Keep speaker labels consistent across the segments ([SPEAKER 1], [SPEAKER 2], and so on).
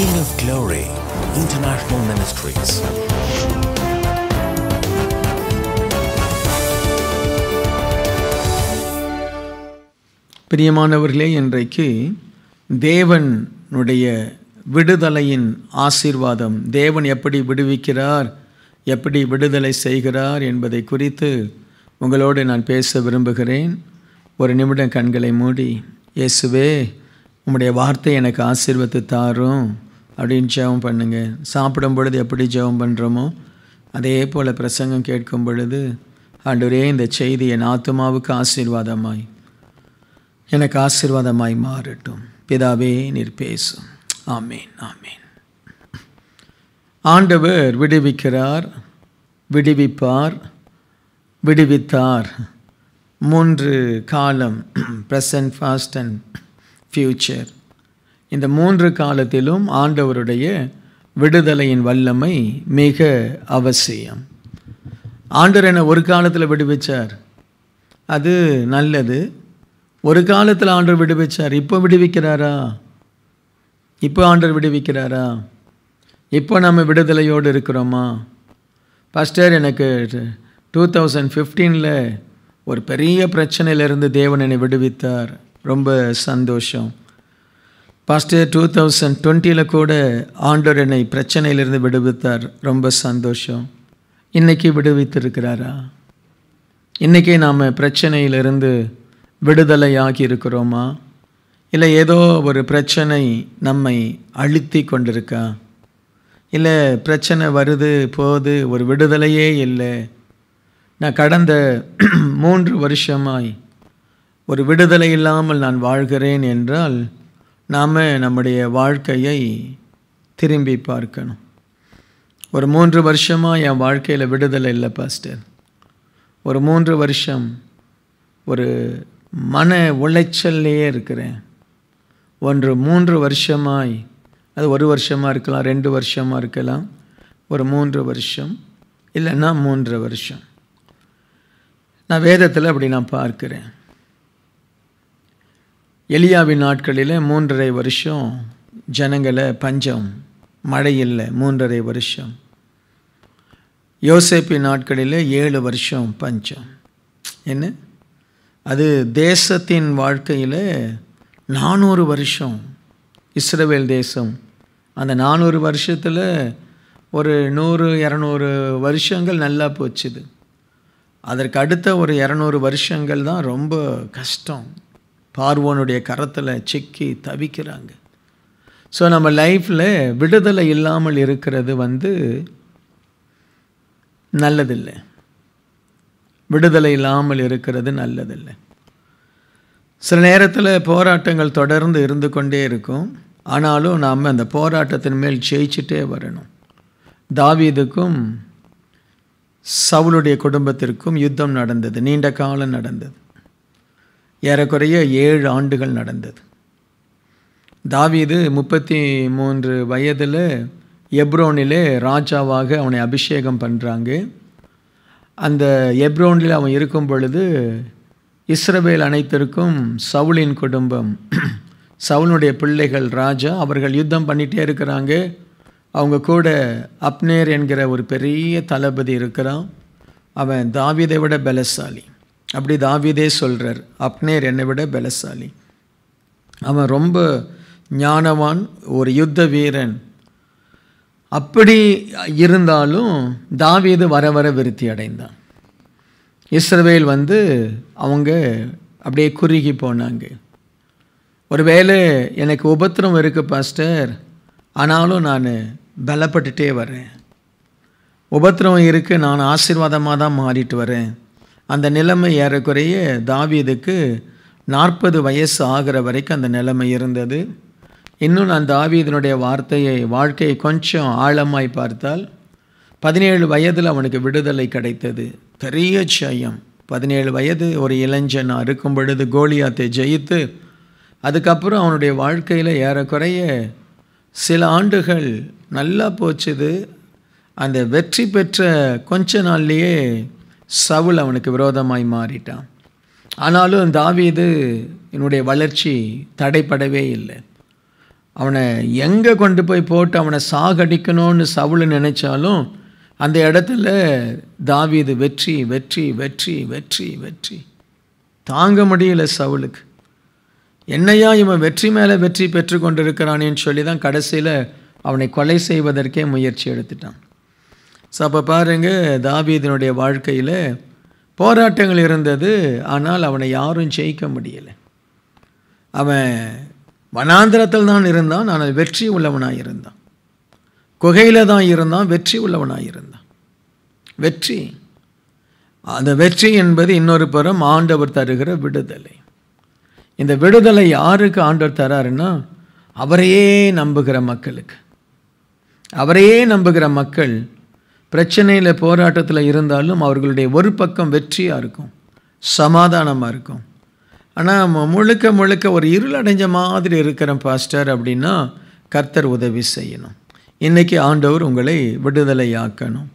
[SPEAKER 1] King of Glory, International Ministries.
[SPEAKER 2] பிரியமானவர்களே இன்றைக்கு தேவனுடைய விடுதலையின் ஆசீர்வாதம் தேவன் எப்படி விடுவிக்கிறார் எப்படி விடுதலை செய்கிறார் என்பதை குறித்து உங்களோடு நான் பேச விரும்புகிறேன் ஒரு நிமிடம் கண்களை மூடி இயேசுவே உம்முடைய வார்த்தை எனக்கு ஆசீர்வத்து தாரும் அப்படின்னு ஜெபம் பண்ணுங்கள் சாப்பிடும் பொழுது எப்படி ஜெபம் பண்ணுறோமோ அதே போல் பிரசங்கம் கேட்கும் பொழுது ஆண்டவரே இந்த செய்தி என் ஆத்துமாவுக்கு ஆசீர்வாதமாய் எனக்கு ஆசீர்வாதமாய் மாறட்டும் பிதாவே நீர் பேசும் ஆமேன் ஆமேன் ஆண்டவர் விடுவிக்கிறார் விடுவிப்பார் விடுவித்தார் மூன்று காலம் ப்ரெசன்ட் ஃபாஸ்ட் அண்ட் ஃப்யூச்சர் இந்த மூன்று காலத்திலும் ஆண்டவருடைய விடுதலையின் வல்லமை மிக அவசியம் ஆண்டர் என்ன ஒரு காலத்தில் விடுவிச்சார் அது நல்லது ஒரு காலத்தில் ஆண்டர் விடுவிச்சார் இப்போ விடுவிக்கிறாரா இப்போ ஆண்டர் விடுவிக்கிறாரா இப்போ நம்ம விடுதலையோடு இருக்கிறோமா ஃபஸ்டர் எனக்கு டூ தௌசண்ட் ஃபிஃப்டீனில் ஒரு பெரிய பிரச்சனையிலிருந்து தேவன் என்னை விடுவித்தார் ரொம்ப சந்தோஷம் பாஸ்டர் டூ தௌசண்ட் டுவெண்ட்டியில் கூட ஆண்டோர் என்னை பிரச்சனையிலிருந்து விடுவித்தார் ரொம்ப சந்தோஷம் இன்றைக்கி விடுவித்திருக்கிறாரா இன்றைக்கே நாம் பிரச்சனையிலிருந்து விடுதலையாகி இருக்கிறோமா இல்லை ஏதோ ஒரு பிரச்சனை நம்மை அழுத்தி கொண்டிருக்கா இல்லை பிரச்சனை வருது போகுது ஒரு விடுதலையே இல்லை நான் கடந்த மூன்று வருஷமாய் ஒரு விடுதலை இல்லாமல் நான் வாழ்கிறேன் என்றால் நாம் நம்முடைய வாழ்க்கையை திரும்பி பார்க்கணும் ஒரு மூன்று வருஷமாக என் வாழ்க்கையில் விடுதலை இல்லை பாஸ்டர் ஒரு மூன்று வருஷம் ஒரு மன உளைச்சல்லையே இருக்கிறேன் ஒன்று மூன்று வருஷமாய் அது ஒரு வருஷமாக இருக்கலாம் ரெண்டு வருஷமாக இருக்கலாம் ஒரு மூன்று வருஷம் இல்லைன்னா மூன்று வருஷம் நான் வேதத்தில் அப்படி நான் பார்க்குறேன் எலியாவின் நாட்களில் மூன்றரை வருஷம் ஜனங்களை பஞ்சம் மழை இல்லை மூன்றரை வருஷம் யோசேப்பி நாட்களில் ஏழு வருஷம் பஞ்சம் என்ன அது தேசத்தின் வாழ்க்கையில் நானூறு வருஷம் இஸ்ரவேல் தேசம் அந்த நானூறு வருஷத்தில் ஒரு நூறு இரநூறு வருஷங்கள் நல்லா போச்சுது அதற்கு அடுத்த ஒரு இரநூறு வருஷங்கள் தான் ரொம்ப கஷ்டம் பார்வோனுடைய கரத்தில் சிக்கி தவிக்கிறாங்க ஸோ நம்ம லைஃப்பில் விடுதலை இல்லாமல் இருக்கிறது வந்து நல்லதில்லை விடுதலை இல்லாமல் இருக்கிறது நல்லதில்லை சில நேரத்தில் போராட்டங்கள் தொடர்ந்து இருந்து கொண்டே இருக்கும் ஆனாலும் நாம் அந்த போராட்டத்தின் மேல் ஜெயிச்சுட்டே வரணும் தாவீதுக்கும் சவுளுடைய குடும்பத்திற்கும் யுத்தம் நடந்தது நீண்ட காலம் நடந்தது ஏறக்குறைய ஏழு ஆண்டுகள் நடந்தது தாவீது முப்பத்தி மூன்று வயதில் எப்ரோனிலே ராஜாவாக அவனை அபிஷேகம் பண்ணுறாங்க அந்த எப்ரோனில் அவன் இருக்கும் பொழுது இஸ்ரவேல் அனைத்திற்கும் சவுலின் குடும்பம் சவுலுடைய பிள்ளைகள் ராஜா அவர்கள் யுத்தம் பண்ணிகிட்டே இருக்கிறாங்க அவங்க கூட அப்னேர் என்கிற ஒரு பெரிய தளபதி இருக்கிறான் அவன் தாவிதை விட பலசாலி அப்படி தாவிதே சொல்கிறார் அப்னேர் என்னை விட பலசாலி அவன் ரொம்ப ஞானவான் ஒரு யுத்த வீரன் அப்படி இருந்தாலும் தாவீது வர வர விருத்தி அடைந்தான் இஸ்ரவேல் வந்து அவங்க அப்படியே குறுகி போனாங்க ஒருவேளை எனக்கு உபத்திரம் இருக்குது பாஸ்டர் ஆனாலும் நான் பலப்பட்டுட்டே வரேன் உபத்திரம் இருக்குது நான் ஆசீர்வாதமாக தான் மாறிட்டு வரேன் அந்த நிலைமை ஏறக்குறைய தாவீதுக்கு நாற்பது வயசு ஆகிற வரைக்கும் அந்த நிலைமை இருந்தது இன்னும் நான் தாவீதனுடைய வார்த்தையை வாழ்க்கையை கொஞ்சம் ஆழமாய் பார்த்தால் பதினேழு வயதில் அவனுக்கு விடுதலை கிடைத்தது பெரிய ஜெயம் பதினேழு வயது ஒரு இளைஞனாக இருக்கும் பொழுது கோலியாத்தை ஜெயித்து அதுக்கப்புறம் அவனுடைய வாழ்க்கையில் ஏறக்குறைய சில ஆண்டுகள் நல்லா போச்சுது அந்த வெற்றி பெற்ற கொஞ்ச நாள்லேயே சவுல் அவனுக்கு விரோதமாய் மாறிட்டான் ஆனாலும் தாவீது என்னுடைய வளர்ச்சி தடைப்படவே இல்லை அவனை எங்கே கொண்டு போய் போட்டு அவனை சாகடிக்கணும்னு சவுல் நினைச்சாலும் அந்த இடத்துல தாவீது வெற்றி வெற்றி வெற்றி வெற்றி வெற்றி தாங்க முடியல சவுலுக்கு என்னையா இவன் வெற்றி மேலே வெற்றி பெற்று கொண்டிருக்கிறானேன்னு சொல்லி தான் கடைசியில் அவனை கொலை செய்வதற்கே முயற்சி எடுத்துட்டான் ஸோ அப்போ பாருங்கள் தாவீதனுடைய வாழ்க்கையில் போராட்டங்கள் இருந்தது ஆனால் அவனை யாரும் ஜெயிக்க முடியலை அவன் வனாந்திரத்தில் தான் இருந்தான் ஆனால் வெற்றி உள்ளவனாக இருந்தான் குகையில் தான் இருந்தான் வெற்றி உள்ளவனாக இருந்தான் வெற்றி அந்த வெற்றி என்பது இன்னொரு புறம் ஆண்டவர் தருகிற விடுதலை இந்த விடுதலை யாருக்கு ஆண்டவர் தராருன்னா அவரையே நம்புகிற மக்களுக்கு அவரையே நம்புகிற மக்கள் பிரச்சனையில் போராட்டத்தில் இருந்தாலும் அவர்களுடைய ஒரு பக்கம் வெற்றியாக இருக்கும் சமாதானமாக இருக்கும் ஆனால் முழுக்க முழுக்க ஒரு இருளடைஞ்ச மாதிரி இருக்கிற பாஸ்டர் அப்படின்னா கர்த்தர் உதவி செய்யணும் இன்றைக்கி ஆண்டவர் உங்களை விடுதலையாக்கணும்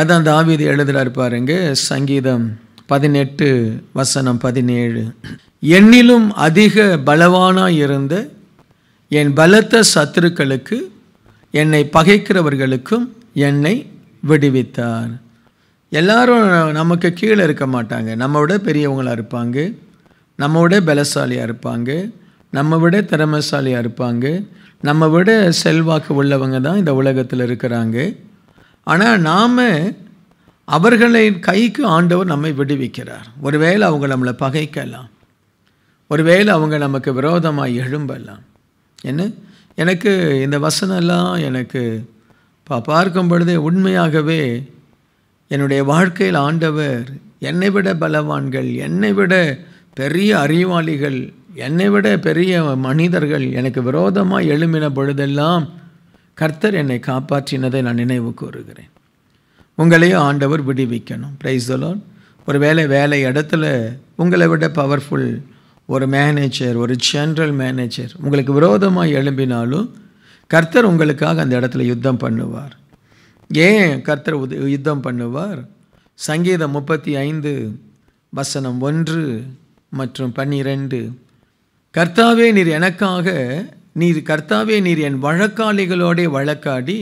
[SPEAKER 2] அதான் தாவீது எழுதுகிறார் பாருங்க சங்கீதம் பதினெட்டு வசனம் பதினேழு என்னிலும் அதிக பலவானாக இருந்த என் பலத்த சத்துருக்களுக்கு என்னை பகைக்கிறவர்களுக்கும் என்னை விடுவித்தார் எல்லாரும் நமக்கு கீழே இருக்க மாட்டாங்க நம்ம விட பெரியவங்களாக இருப்பாங்க நம்ம விட பலசாலியாக இருப்பாங்க நம்ம விட திறமைசாலியாக இருப்பாங்க நம்ம விட செல்வாக்கு உள்ளவங்க தான் இந்த உலகத்தில் இருக்கிறாங்க ஆனால் நாம் அவர்களை கைக்கு ஆண்டவர் நம்மை விடுவிக்கிறார் ஒருவேளை அவங்க நம்மளை பகைக்கலாம் ஒருவேளை அவங்க நமக்கு விரோதமாக எழும்பலாம் என்ன எனக்கு இந்த வசனம்லாம் எனக்கு இப்போ பார்க்கும் பொழுதே உண்மையாகவே என்னுடைய வாழ்க்கையில் ஆண்டவர் என்னை விட பலவான்கள் என்னை விட பெரிய அறிவாளிகள் என்னை விட பெரிய மனிதர்கள் எனக்கு விரோதமாக எழும்பின பொழுதெல்லாம் கர்த்தர் என்னை காப்பாற்றினதை நான் நினைவு கூறுகிறேன் உங்களையும் ஆண்டவர் விடுவிக்கணும் ப்ரைஸ் தலோன் ஒரு வேலை வேலை இடத்துல உங்களை விட பவர்ஃபுல் ஒரு மேனேஜர் ஒரு ஜென்ரல் மேனேஜர் உங்களுக்கு விரோதமாக எழும்பினாலும் கர்த்தர் உங்களுக்காக அந்த இடத்துல யுத்தம் பண்ணுவார் ஏன் கர்த்தர் உத யுத்தம் பண்ணுவார் சங்கீதம் முப்பத்தி ஐந்து வசனம் ஒன்று மற்றும் பன்னிரெண்டு கர்த்தாவே நீர் எனக்காக நீர் கர்த்தாவே நீர் என் வழக்காளிகளோடே வழக்காடி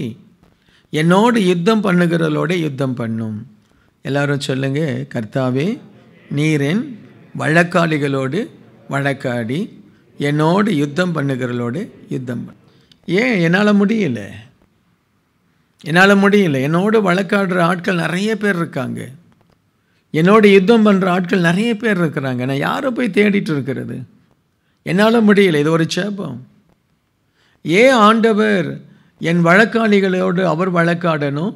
[SPEAKER 2] என்னோடு யுத்தம் பண்ணுகிறவர்களோட யுத்தம் பண்ணும் எல்லாரும் சொல்லுங்க கர்த்தாவே நீரின் வழக்காளிகளோடு வழக்காடி என்னோடு யுத்தம் பண்ணுகிறவர்களோடு யுத்தம் பண்ணும் ஏன் என்னால் முடியல என்னால் முடியல என்னோட வழக்காடுற ஆட்கள் நிறைய பேர் இருக்காங்க என்னோட யுத்தம் பண்ணுற ஆட்கள் நிறைய பேர் இருக்கிறாங்க நான் யாரை போய் தேடிட்டு இருக்கிறது என்னால் முடியல இது ஒரு சேபம் ஏன் ஆண்டவர் என் வழக்காளிகளோடு அவர் வழக்காடணும்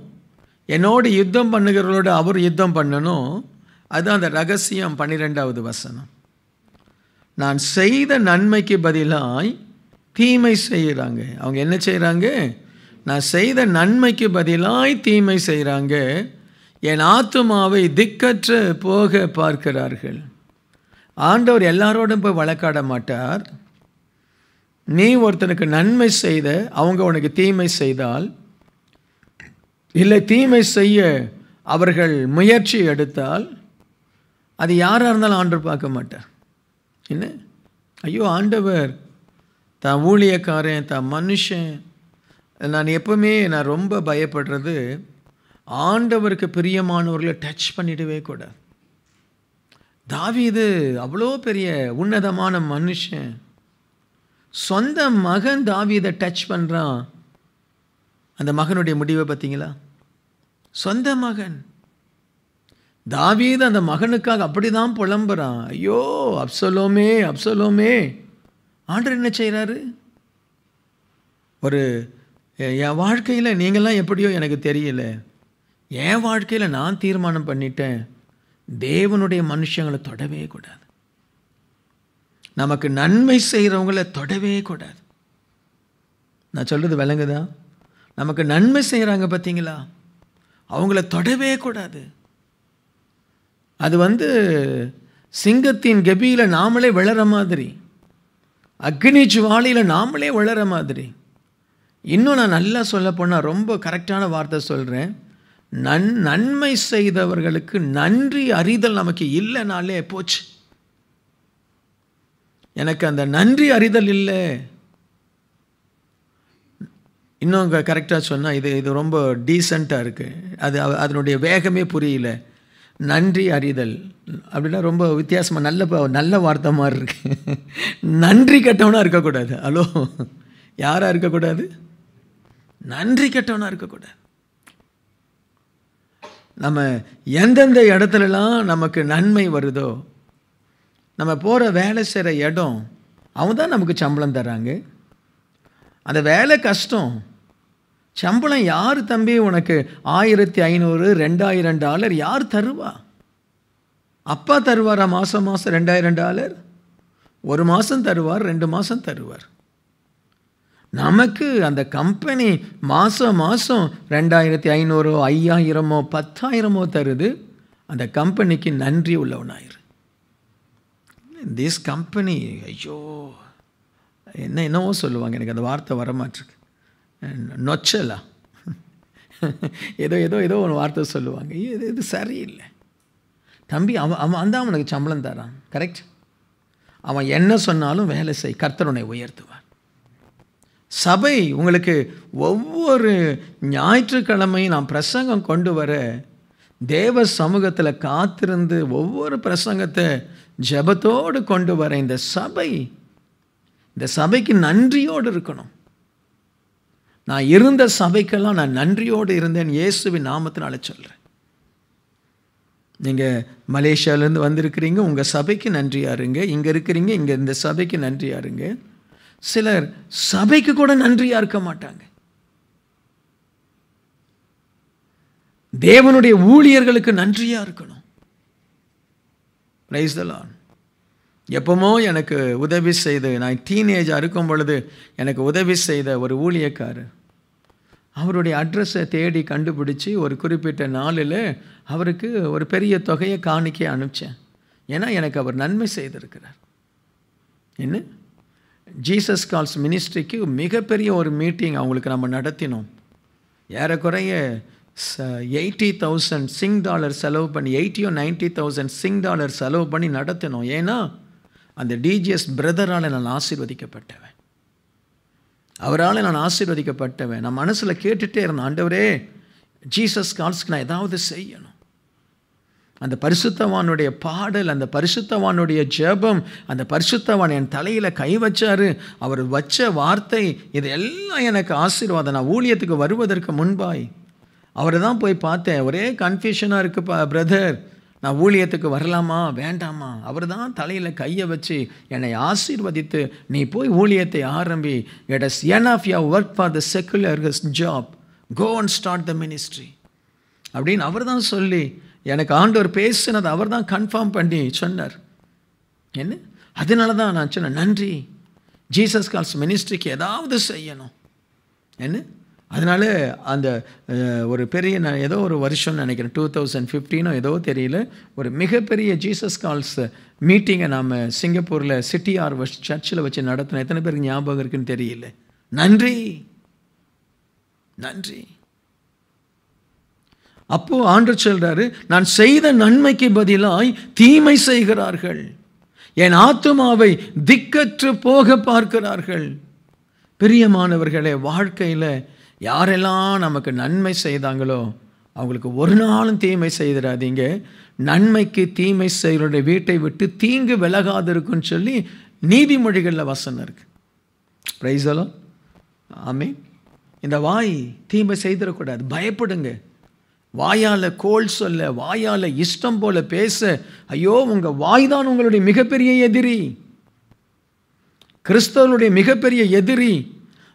[SPEAKER 2] என்னோடு யுத்தம் பண்ணுகிறவர்களோடு அவர் யுத்தம் பண்ணணும் அதுதான் அந்த ரகசியம் பன்னிரெண்டாவது வசனம் நான் செய்த நன்மைக்கு பதிலாய் தீமை செய்கிறாங்க அவங்க என்ன செய்கிறாங்க நான் செய்த நன்மைக்கு பதிலாய் தீமை செய்கிறாங்க என் ஆத்துமாவை திக்கற்று போக பார்க்கிறார்கள் ஆண்டவர் எல்லாரோடும் போய் வழக்காட மாட்டார் நீ ஒருத்தனுக்கு நன்மை செய்த அவங்க உனக்கு தீமை செய்தால் இல்லை தீமை செய்ய அவர்கள் முயற்சி எடுத்தால் அது யாராக இருந்தாலும் ஆண்டவர் பார்க்க மாட்டார் என்ன ஐயோ ஆண்டவர் தான் ஊழியக்காரன் தான் மனுஷன் நான் எப்போவுமே நான் ரொம்ப பயப்படுறது ஆண்டவருக்கு பிரியமானவர்களை டச் பண்ணிடவே கூட தாவி இது அவ்வளோ பெரிய உன்னதமான மனுஷன் சொந்த மகன் தாவிதை டச் பண்ணுறான் அந்த மகனுடைய முடிவை பார்த்தீங்களா சொந்த மகன் தாவீது அந்த மகனுக்காக அப்படி தான் புலம்புறான் ஐயோ அப்சலோமே அப்சலோமே ஆண்டர் என்ன செய்கிறாரு ஒரு என் வாழ்க்கையில் நீங்கள்லாம் எப்படியோ எனக்கு தெரியல என் வாழ்க்கையில் நான் தீர்மானம் பண்ணிட்டேன் தேவனுடைய மனுஷங்களை தொடவே கூடாது நமக்கு நன்மை செய்கிறவங்கள தொடவே கூடாது நான் சொல்கிறது விளங்குதா நமக்கு நன்மை செய்கிறாங்க பார்த்தீங்களா அவங்கள தொடவே கூடாது அது வந்து சிங்கத்தின் கெபியில் நாமளே விளற மாதிரி அக்னி ஜுவாலியில் நாமளே வளர மாதிரி இன்னும் நான் நல்லா சொல்ல போனால் ரொம்ப கரெக்டான வார்த்தை சொல்கிறேன் நன் நன்மை செய்தவர்களுக்கு நன்றி அறிதல் நமக்கு இல்லைனாலே போச்சு எனக்கு அந்த நன்றி அறிதல் இல்லை இன்னும் கரெக்டாக சொன்னால் இது இது ரொம்ப டீசெண்டாக இருக்குது அது அதனுடைய வேகமே புரியல நன்றி அறிதல் அப்படின்னா ரொம்ப வித்தியாசமாக நல்ல நல்ல வார்த்தை மாதிரி இருக்கு நன்றி கெட்டவனாக இருக்கக்கூடாது ஹலோ யாராக இருக்கக்கூடாது நன்றி கெட்டவனாக இருக்கக்கூடாது நம்ம எந்தெந்த இடத்துலலாம் நமக்கு நன்மை வருதோ நம்ம போகிற வேலை செய்கிற இடம் அவங்க தான் நமக்கு சம்பளம் தராங்க அந்த வேலை கஷ்டம் சம்பளம் யார் தம்பி உனக்கு ஆயிரத்தி ஐநூறு ரெண்டாயிரம் டாலர் யார் தருவா அப்பா தருவாரா மாதம் மாதம் ரெண்டாயிரம் டாலர் ஒரு மாதம் தருவார் ரெண்டு மாதம் தருவார் நமக்கு அந்த கம்பெனி மாதம் மாதம் ரெண்டாயிரத்தி ஐநூறோ ஐயாயிரமோ பத்தாயிரமோ தருது அந்த கம்பெனிக்கு நன்றி உள்ளவனாயிரு திஸ் கம்பெனி ஐயோ என்ன என்னவோ சொல்லுவாங்க எனக்கு அந்த வார்த்தை வரமாட்டிருக்கு நொச்சலா ஏதோ ஏதோ ஏதோ ஒரு வார்த்தை சொல்லுவாங்க இது இது சரியில்லை தம்பி அவன் அவன் அந்த அவனுக்கு சம்பளம் தரான் கரெக்ட் அவன் என்ன சொன்னாலும் வேலை செய் கர்த்தருனை உயர்த்துவார் சபை உங்களுக்கு ஒவ்வொரு ஞாயிற்றுக்கிழமையும் நான் பிரசங்கம் கொண்டு வர தேவ சமூகத்தில் காத்திருந்து ஒவ்வொரு பிரசங்கத்தை ஜபத்தோடு கொண்டு வர இந்த சபை இந்த சபைக்கு நன்றியோடு இருக்கணும் நான் இருந்த சபைக்கெல்லாம் நான் நன்றியோடு இருந்தேன் இயேசுவின் நாமத்தினால சொல்கிறேன் நீங்கள் மலேசியாவிலேருந்து வந்திருக்கிறீங்க உங்கள் சபைக்கு நன்றியாருங்க இங்கே இருக்கிறீங்க இங்கே இந்த சபைக்கு நன்றியாருங்க சிலர் சபைக்கு கூட நன்றியாக இருக்க மாட்டாங்க தேவனுடைய ஊழியர்களுக்கு நன்றியாக இருக்கணும் ரைஸ் தலான் எப்பமோ எனக்கு உதவி செய்து நான் டீனேஜாக இருக்கும் பொழுது எனக்கு உதவி செய்த ஒரு ஊழியக்காரர் அவருடைய அட்ரஸை தேடி கண்டுபிடிச்சி ஒரு குறிப்பிட்ட நாளில் அவருக்கு ஒரு பெரிய தொகையை காணிக்க அனுப்பிச்சேன் ஏன்னா எனக்கு அவர் நன்மை செய்திருக்கிறார் என்ன ஜீசஸ் கால்ஸ் மினிஸ்ட்ரிக்கு மிகப்பெரிய ஒரு மீட்டிங் அவங்களுக்கு நம்ம நடத்தினோம் ஏறக்குறைய ச எயிட்டி தௌசண்ட் சிங் டாலர் செலவு பண்ணி எயிட்டியோ நைன்ட்டி தௌசண்ட் சிங் டாலர் செலவு பண்ணி நடத்தினோம் ஏன்னா அந்த டிஜிஎஸ் பிரதரால் நான் ஆசீர்வதிக்கப்பட்டவன் அவரால் நான் ஆசீர்வதிக்கப்பட்டவன் நான் மனசில் கேட்டுகிட்டே இருந்தேன் ஆண்டவரே ஜீசஸ் கால்ஸ்க்கு நான் ஏதாவது செய்யணும் அந்த பரிசுத்தவானுடைய பாடல் அந்த பரிசுத்தவானுடைய ஜெபம் அந்த பரிசுத்தவான் என் தலையில் கை வச்சார் அவர் வச்ச வார்த்தை இதெல்லாம் எனக்கு ஆசீர்வாதம் நான் ஊழியத்துக்கு வருவதற்கு முன்பாய் அவரை தான் போய் பார்த்தேன் ஒரே கன்ஃபியூஷனாக இருக்குப்பா பிரதர் நான் ஊழியத்துக்கு வரலாமா வேண்டாமா அவர் தான் தலையில் கையை வச்சு என்னை ஆசீர்வதித்து நீ போய் ஊழியத்தை ஆரம்பி it is enough you work for the secular job go and start the ministry அப்படின்னு அவர் தான் சொல்லி எனக்கு ஆண்டவர் பேசுனதை அவர் தான் கன்ஃபார்ம் பண்ணி சொன்னார் என்ன அதனால தான் நான் சொன்னேன் நன்றி ஜீசஸ் கால்ஸ் மினிஸ்ட்ரிக்கு ஏதாவது செய்யணும் என்ன அதனால் அந்த ஒரு பெரிய நான் ஏதோ ஒரு வருஷம்னு நினைக்கிறேன் டூ தௌசண்ட் ஃபிஃப்டீனோ ஏதோ தெரியல ஒரு மிகப்பெரிய ஜீசஸ் கால்ஸ் மீட்டிங்கை நாம் சிங்கப்பூரில் சிட்டி ஆர் சர்ச்சில் வச்சு நடத்தின எத்தனை பேருக்கு ஞாபகம் இருக்குன்னு தெரியல நன்றி நன்றி அப்போது ஆண்டு சொல்கிறாரு நான் செய்த நன்மைக்கு பதிலாய் தீமை செய்கிறார்கள் என் ஆத்மாவை திக்கற்று போக பார்க்கிறார்கள் பிரியமானவர்களே வாழ்க்கையில் யாரெல்லாம் நமக்கு நன்மை செய்தாங்களோ அவங்களுக்கு ஒரு நாளும் தீமை செய்திடாதீங்க நன்மைக்கு தீமை செய்கிறோடைய வீட்டை விட்டு தீங்கு விலகாதிருக்குன்னு சொல்லி நீதிமொழிகளில் வசனம் இருக்குது ப்ரைஸலோ ஆமே இந்த வாய் தீமை செய்திடக்கூடாது பயப்படுங்க வாயால் கோல் சொல்ல வாயால் இஷ்டம் போல் பேச ஐயோ உங்கள் வாய் தான் உங்களுடைய மிகப்பெரிய எதிரி கிறிஸ்தவனுடைய மிகப்பெரிய எதிரி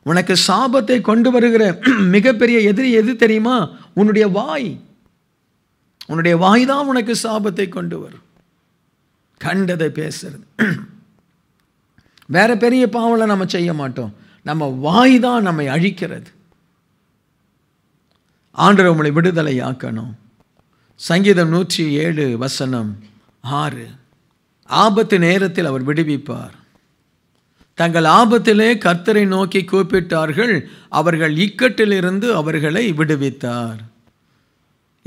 [SPEAKER 2] உனக்கு சாபத்தை கொண்டு வருகிற மிகப்பெரிய எதிரி எது தெரியுமா உன்னுடைய வாய் உன்னுடைய வாய் தான் உனக்கு சாபத்தை கொண்டு வரும் கண்டதை பேசுறது வேற பெரிய பாவலை நம்ம செய்ய மாட்டோம் நம்ம வாய் தான் நம்மை அழிக்கிறது ஆண்டு உங்களை விடுதலை ஆக்கணும் சங்கீதம் நூற்றி ஏழு வசனம் ஆறு ஆபத்து நேரத்தில் அவர் விடுவிப்பார் தங்கள் ஆபத்திலே கர்த்தரை நோக்கி கூப்பிட்டார்கள் அவர்கள் இக்கட்டிலிருந்து அவர்களை விடுவித்தார்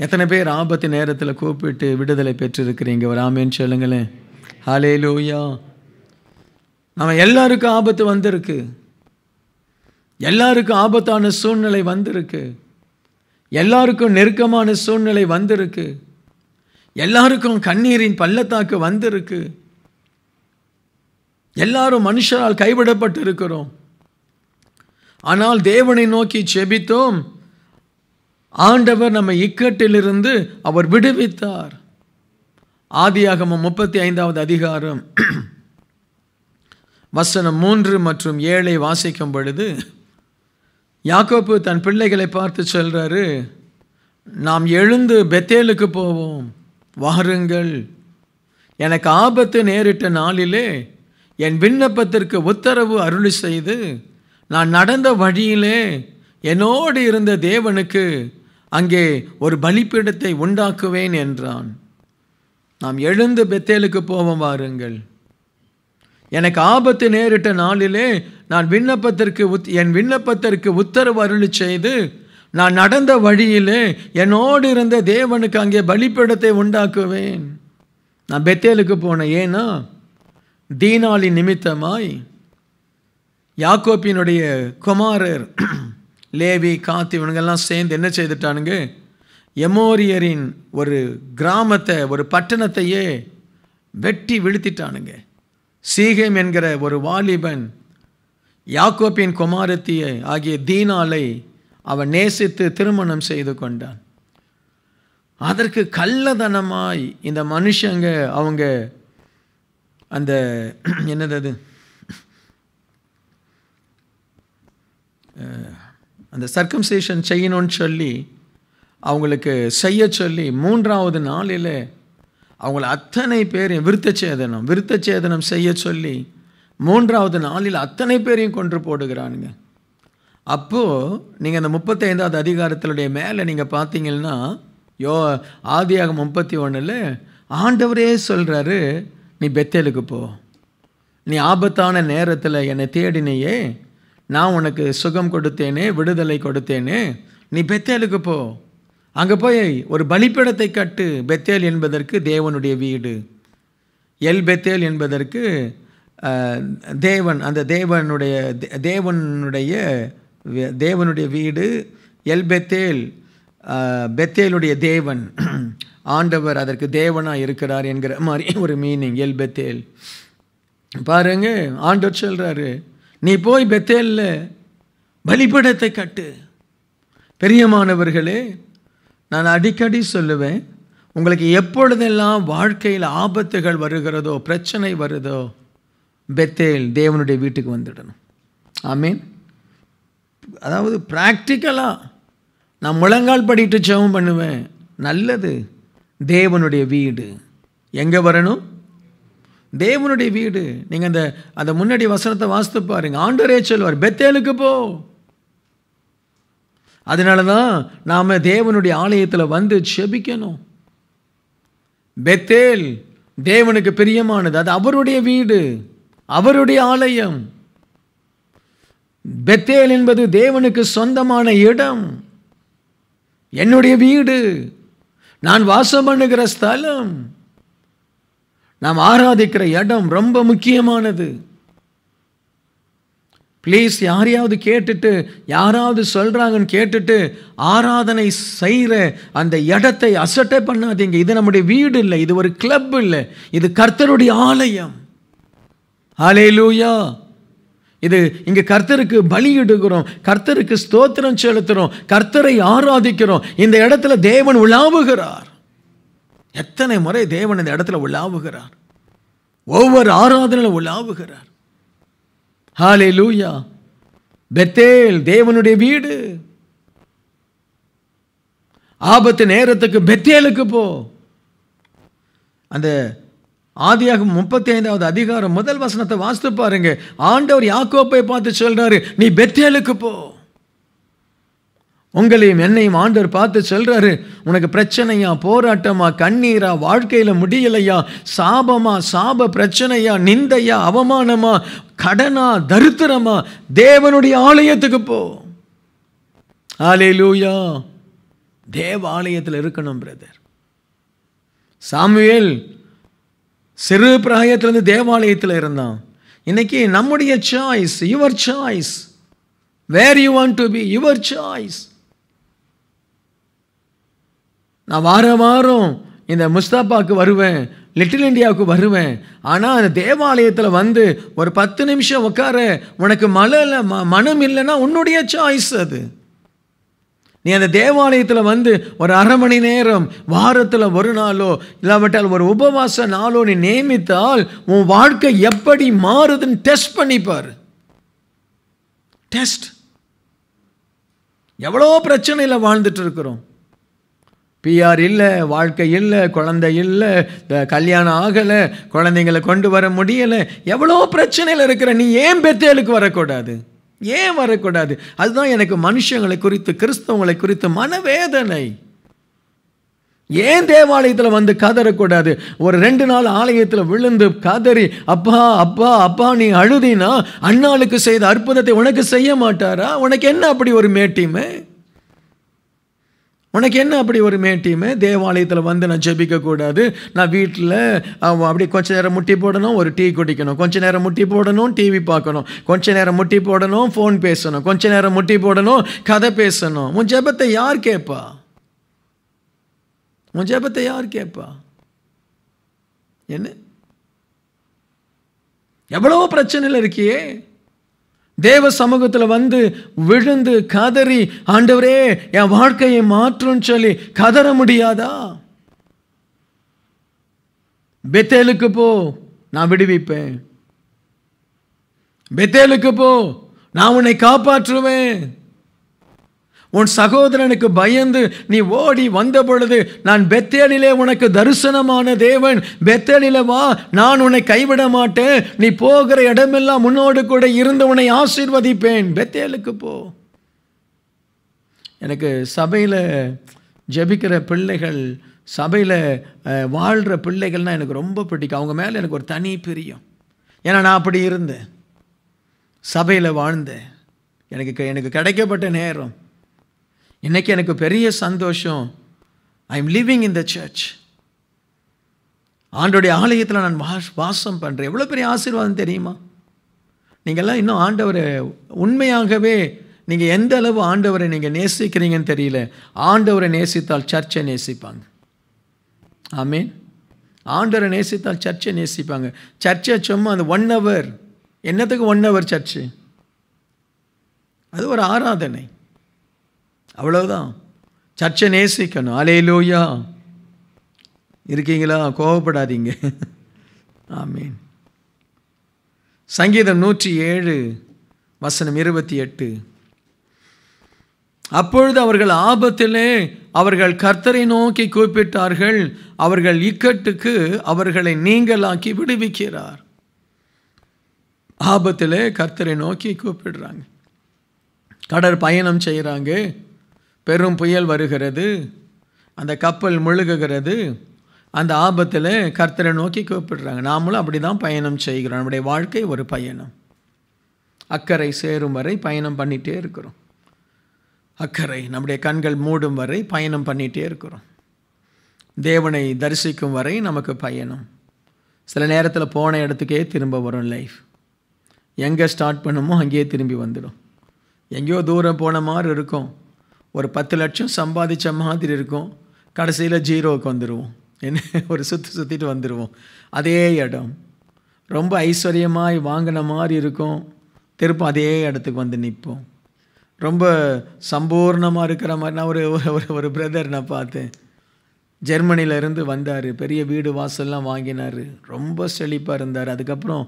[SPEAKER 2] எத்தனை பேர் ஆபத்து நேரத்தில் கூப்பிட்டு விடுதலை பெற்றிருக்கிறீங்க ஒரு ஆமேன்னு சொல்லுங்களேன் ஹலே லூயா நம்ம எல்லாருக்கும் ஆபத்து வந்திருக்கு எல்லாருக்கும் ஆபத்தான சூழ்நிலை வந்திருக்கு எல்லாருக்கும் நெருக்கமான சூழ்நிலை வந்திருக்கு எல்லாருக்கும் கண்ணீரின் பள்ளத்தாக்கு வந்திருக்கு எல்லாரும் மனுஷனால் கைவிடப்பட்டு இருக்கிறோம் ஆனால் தேவனை நோக்கி செபித்தோம் ஆண்டவர் நம்ம இக்கட்டிலிருந்து அவர் விடுவித்தார் ஆதியாகமம் முப்பத்தி ஐந்தாவது அதிகாரம் வசனம் மூன்று மற்றும் ஏழை வாசிக்கும் பொழுது யாக்கோப்பு தன் பிள்ளைகளை பார்த்து சொல்கிறாரு நாம் எழுந்து பெத்தேலுக்கு போவோம் வாருங்கள் எனக்கு ஆபத்து நேரிட்ட நாளிலே என் விண்ணப்பத்திற்கு உத்தரவு அருளி செய்து நான் நடந்த வழியிலே என்னோடு இருந்த தேவனுக்கு அங்கே ஒரு பலிப்பீடத்தை உண்டாக்குவேன் என்றான் நாம் எழுந்து பெத்தேலுக்கு போவோம் வாருங்கள் எனக்கு ஆபத்து நேரிட்ட நாளிலே நான் விண்ணப்பத்திற்கு உத் என் விண்ணப்பத்திற்கு உத்தரவு அருளி செய்து நான் நடந்த வழியிலே என்னோடு இருந்த தேவனுக்கு அங்கே பலிப்பீடத்தை உண்டாக்குவேன் நான் பெத்தேலுக்கு போனேன் ஏன்னா தீனாளி நிமித்தமாய் யாக்கோப்பினுடைய குமாரர் லேவி காத்தி இவனுங்கெல்லாம் சேர்ந்து என்ன செய்துட்டானுங்க எமோரியரின் ஒரு கிராமத்தை ஒரு பட்டணத்தையே வெட்டி விழுத்திட்டானுங்க சீகம் என்கிற ஒரு வாலிபன் யாக்கோப்பின் குமாரத்தியை ஆகிய தீனாலை அவன் நேசித்து திருமணம் செய்து கொண்டான் அதற்கு கள்ளதனமாய் இந்த மனுஷங்க அவங்க அந்த என்னது அது அந்த சர்க்கம்சேஷன் செய்யணும்னு சொல்லி அவங்களுக்கு செய்ய சொல்லி மூன்றாவது நாளில் அவங்கள அத்தனை பேரையும் விருத்த சேதனம் விருத்த சேதனம் செய்ய சொல்லி மூன்றாவது நாளில் அத்தனை பேரையும் கொன்று போடுகிறானுங்க அப்போது நீங்கள் அந்த முப்பத்தைந்தாவது அதிகாரத்தினுடைய மேலே நீங்கள் பார்த்தீங்கன்னா யோ ஆதியாக முப்பத்தி ஒன்றில் ஆண்டவரே சொல்கிறாரு நீ பெத்தேலுக்கு போ நீ ஆபத்தான நேரத்தில் என்னை தேடினையே நான் உனக்கு சுகம் கொடுத்தேனே விடுதலை கொடுத்தேனே நீ பெத்தேலுக்கு போ அங்கே போய் ஒரு பலிப்பிடத்தை கட்டு பெத்தேல் என்பதற்கு தேவனுடைய வீடு எல் பெத்தேல் என்பதற்கு தேவன் அந்த தேவனுடைய தேவனுடைய தேவனுடைய வீடு எல் பெத்தேல் பெத்தேலுடைய தேவன் ஆண்டவர் அதற்கு தேவனாக இருக்கிறார் என்கிற மாதிரி ஒரு மீனிங் எல் பெத்தேல் பாருங்க ஆண்டவர் சொல்கிறாரு நீ போய் பெத்தேலில் பலிபடத்தை கட்டு பெரியமானவர்களே நான் அடிக்கடி சொல்லுவேன் உங்களுக்கு எப்பொழுதெல்லாம் வாழ்க்கையில் ஆபத்துகள் வருகிறதோ பிரச்சனை வருதோ பெத்தேல் தேவனுடைய வீட்டுக்கு வந்துடணும் ஆமீன் அதாவது ப்ராக்டிக்கலாக நான் முழங்கால் படிட்டு ஜெபம் பண்ணுவேன் நல்லது தேவனுடைய வீடு எங்கே வரணும் தேவனுடைய வீடு நீங்கள் அந்த அந்த முன்னாடி வசனத்தை வாசித்து பாருங்கள் ஆண்டரே சொல்வார் பெத்தேலுக்கு போ அதனால தான் நாம் தேவனுடைய ஆலயத்தில் வந்து செபிக்கணும் பெத்தேல் தேவனுக்கு பிரியமானது அது அவருடைய வீடு அவருடைய ஆலயம் பெத்தேல் என்பது தேவனுக்கு சொந்தமான இடம் என்னுடைய வீடு நான் வாசம் பண்ணுகிற ஸ்தலம் நாம் ஆராதிக்கிற இடம் ரொம்ப முக்கியமானது ப்ளீஸ் யாரையாவது கேட்டுட்டு யாராவது சொல்கிறாங்கன்னு கேட்டுட்டு ஆராதனை செய்கிற அந்த இடத்தை அசட்டை பண்ணாதீங்க இது நம்முடைய வீடு இல்லை இது ஒரு கிளப் இல்லை இது கர்த்தருடைய ஆலயம் ஹலே லூயா இது இங்கே கர்த்தருக்கு பலியிடுகிறோம் கர்த்தருக்கு ஸ்தோத்திரம் செலுத்துகிறோம் கர்த்தரை ஆராதிக்கிறோம் இந்த இடத்துல தேவன் உலாவுகிறார் எத்தனை முறை தேவன் இந்த இடத்துல உலாவுகிறார் ஒவ்வொரு ஆராதனையில் உலாவுகிறார் ஹாலே லூயா பெத்தேல் தேவனுடைய வீடு ஆபத்து நேரத்துக்கு பெத்தேலுக்கு போ அந்த ஆதியாக முப்பத்தி ஐந்தாவது அதிகாரம் முதல் வசனத்தை வாசித்து பாருங்க ஆண்டவர் யாக்கோப்பை பார்த்து சொல்றாரு நீ பெத்தேலுக்கு போ உங்களையும் என்னையும் ஆண்டவர் பார்த்து சொல்றாரு உனக்கு பிரச்சனையா போராட்டமா கண்ணீரா வாழ்க்கையில முடியலையா சாபமா சாப பிரச்சனையா நிந்தையா அவமானமா கடனா தரித்திரமா தேவனுடைய ஆலயத்துக்கு போ ஆலே லூயா தேவ ஆலயத்தில் இருக்கணும் பிரதர் சாமுவேல் சிறு பிராயத்திலேருந்து தேவாலயத்தில் இருந்தான் இன்றைக்கி நம்முடைய choice your choice where you want to be your choice நான் வார வாரம் இந்த முஸ்தாப்பாவுக்கு வருவேன் லிட்டில் இண்டியாவுக்கு வருவேன் ஆனால் அந்த தேவாலயத்தில் வந்து ஒரு பத்து நிமிஷம் உட்கார உனக்கு மழை இல்லை மனம் இல்லைன்னா உன்னுடைய சாய்ஸ் அது நீ அந்த தேவாலயத்தில் வந்து ஒரு அரை மணி நேரம் வாரத்தில் ஒரு நாளோ இல்லாவிட்டால் ஒரு உபவாச நாளோ நீ நியமித்தால் உன் வாழ்க்கை எப்படி மாறுதுன்னு டெஸ்ட் பண்ணிப்பார் டெஸ்ட் எவ்வளோ பிரச்சனையில் வாழ்ந்துட்டு இருக்கிறோம் பிஆர் இல்லை வாழ்க்கை இல்லை குழந்தை இல்லை கல்யாணம் ஆகலை குழந்தைங்களை கொண்டு வர முடியலை எவ்வளோ பிரச்சனையில் இருக்கிற நீ ஏன் பெத்தேலுக்கு வரக்கூடாது ஏன் வரக்கூடாது அதுதான் எனக்கு மனுஷங்களை குறித்து கிறிஸ்தவங்களை குறித்து மனவேதனை ஏன் தேவாலயத்தில் வந்து கதறக்கூடாது ஒரு ரெண்டு நாள் ஆலயத்தில் விழுந்து கதறி அப்பா அப்பா அப்பா நீ அழுதினா அண்ணாளுக்கு செய்த அற்புதத்தை உனக்கு செய்ய மாட்டாரா உனக்கு என்ன அப்படி ஒரு மேட்டிமை உனக்கு என்ன அப்படி ஒரு மேட்டியுமே தேவாலயத்தில் வந்து நான் ஜெபிக்கக்கூடாது நான் வீட்டில் அப்படி கொஞ்ச நேரம் முட்டி போடணும் ஒரு டீ குடிக்கணும் கொஞ்சம் நேரம் முட்டி போடணும் டிவி பார்க்கணும் கொஞ்சம் நேரம் முட்டி போடணும் ஃபோன் பேசணும் கொஞ்சம் நேரம் முட்டி போடணும் கதை பேசணும் உன் ஜெபத்தை யார் கேட்பா உன் ஜெபத்தை யார் கேட்பா என்ன எவ்வளவோ பிரச்சனையில் இருக்கியே தேவ சமூகத்தில் வந்து விழுந்து கதறி ஆண்டவரே என் வாழ்க்கையை மாற்றும் சொல்லி கதற முடியாதா பெத்தேலுக்கு போ நான் விடுவிப்பேன் பெத்தேலுக்கு போ நான் உன்னை காப்பாற்றுவேன் உன் சகோதரனுக்கு பயந்து நீ ஓடி வந்த பொழுது நான் பெத்தேலிலே உனக்கு தரிசனமான தேவன் பெத்தேலில வா நான் உன்னை கைவிட மாட்டேன் நீ போகிற இடமெல்லாம் முன்னோடு கூட இருந்து உன்னை ஆசீர்வதிப்பேன் பெத்தேலுக்கு போ எனக்கு சபையில் ஜபிக்கிற பிள்ளைகள் சபையில் வாழ்கிற பிள்ளைகள்னால் எனக்கு ரொம்ப பிடிக்கும் அவங்க மேலே எனக்கு ஒரு தனி பிரியம் ஏன்னா நான் அப்படி இருந்தேன் சபையில் வாழ்ந்தேன் எனக்கு எனக்கு கிடைக்கப்பட்ட நேரம் இன்றைக்கி எனக்கு பெரிய சந்தோஷம் I am living in the church ஆண்டோடைய ஆலயத்தில் நான் வாஸ் வாசம் பண்ணுறேன் எவ்வளோ பெரிய ஆசீர்வாதம் தெரியுமா நீங்கள்லாம் இன்னும் ஆண்டவரை உண்மையாகவே நீங்கள் எந்த அளவு ஆண்டவரை நீங்கள் நேசிக்கிறீங்கன்னு தெரியல ஆண்டவரை நேசித்தால் சர்ச்சை நேசிப்பாங்க ஆமீன் ஆண்டவரை நேசித்தால் சர்ச்சை நேசிப்பாங்க சர்ச்சை சும்மா அந்த ஒன் ஹவர் என்னத்துக்கு ஒன் ஹவர் சர்ச்சு அது ஒரு ஆராதனை அவ்வளவுதான் சர்ச்சை நேசிக்கணும் அலே லோயா இருக்கீங்களா கோவப்படாதீங்க ஆமீன் சங்கீதம் நூற்றி ஏழு வசனம் இருபத்தி எட்டு அப்பொழுது அவர்கள் ஆபத்திலே அவர்கள் கர்த்தரை நோக்கி கூப்பிட்டார்கள் அவர்கள் இக்கட்டுக்கு அவர்களை நீங்களாக்கி விடுவிக்கிறார் ஆபத்திலே கர்த்தரை நோக்கி கூப்பிடுறாங்க கடற்பயணம் பயணம் செய்கிறாங்க பெரும் புயல் வருகிறது அந்த கப்பல் முழுகுகிறது அந்த ஆபத்தில் கர்த்தரை நோக்கி கூப்பிடுறாங்க நாமளும் அப்படி தான் பயணம் செய்கிறோம் நம்முடைய வாழ்க்கை ஒரு பயணம் அக்கறை சேரும் வரை பயணம் பண்ணிகிட்டே இருக்கிறோம் அக்கறை நம்முடைய கண்கள் மூடும் வரை பயணம் பண்ணிகிட்டே இருக்கிறோம் தேவனை தரிசிக்கும் வரை நமக்கு பயணம் சில நேரத்தில் போன இடத்துக்கே திரும்ப வரும் லைஃப் எங்கே ஸ்டார்ட் பண்ணுமோ அங்கேயே திரும்பி வந்துடும் எங்கேயோ தூரம் போன மாதிரி இருக்கும் ஒரு பத்து லட்சம் சம்பாதிச்ச மாதிரி இருக்கும் கடைசியில் ஜீரோவுக்கு வந்துடுவோம் என்ன ஒரு சுற்றி சுற்றிட்டு வந்துடுவோம் அதே இடம் ரொம்ப ஐஸ்வர்யமாய் வாங்கின மாதிரி இருக்கும் திருப்பம் அதே இடத்துக்கு வந்து நிற்போம் ரொம்ப சம்பூர்ணமாக இருக்கிற மாதிரி நான் ஒரு ஒரு ஒரு பிரதர் நான் பார்த்தேன் ஜெர்மனியிலேருந்து வந்தார் பெரிய வீடு வாசல்லாம் வாங்கினார் ரொம்ப செழிப்பாக இருந்தார் அதுக்கப்புறம்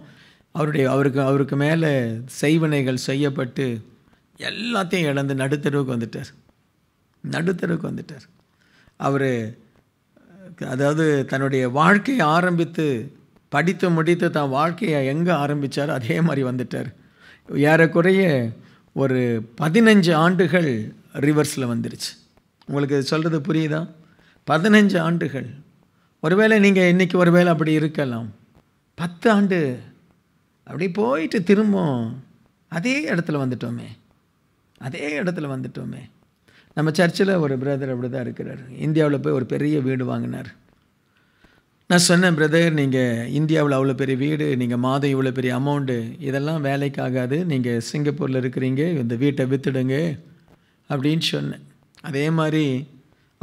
[SPEAKER 2] அவருடைய அவருக்கு அவருக்கு மேலே செய்வினைகள் செய்யப்பட்டு எல்லாத்தையும் இழந்து நடுத்தருவுக்கு வந்துட்டார் நடுத்தருக்கு வந்துட்டார் அவர் அதாவது தன்னுடைய வாழ்க்கையை ஆரம்பித்து படித்து முடித்து தான் வாழ்க்கையை எங்கே ஆரம்பித்தார் அதே மாதிரி வந்துட்டார் ஏறக்குறைய ஒரு பதினஞ்சு ஆண்டுகள் ரிவர்ஸில் வந்துருச்சு உங்களுக்கு சொல்கிறது புரியுதா பதினஞ்சு ஆண்டுகள் ஒருவேளை நீங்கள் இன்றைக்கி ஒருவேளை அப்படி இருக்கலாம் பத்து ஆண்டு அப்படி போயிட்டு திரும்பும் அதே இடத்துல வந்துட்டோமே அதே இடத்துல வந்துட்டோமே நம்ம சர்ச்சில் ஒரு பிரதர் அப்படி தான் இருக்கிறார் இந்தியாவில் போய் ஒரு பெரிய வீடு வாங்கினார் நான் சொன்னேன் பிரதர் நீங்கள் இந்தியாவில் அவ்வளோ பெரிய வீடு நீங்கள் மாதம் இவ்வளோ பெரிய அமௌண்ட்டு இதெல்லாம் வேலைக்கு ஆகாது நீங்கள் சிங்கப்பூரில் இருக்கிறீங்க இந்த வீட்டை விற்றுடுங்க அப்படின்னு சொன்னேன் அதே மாதிரி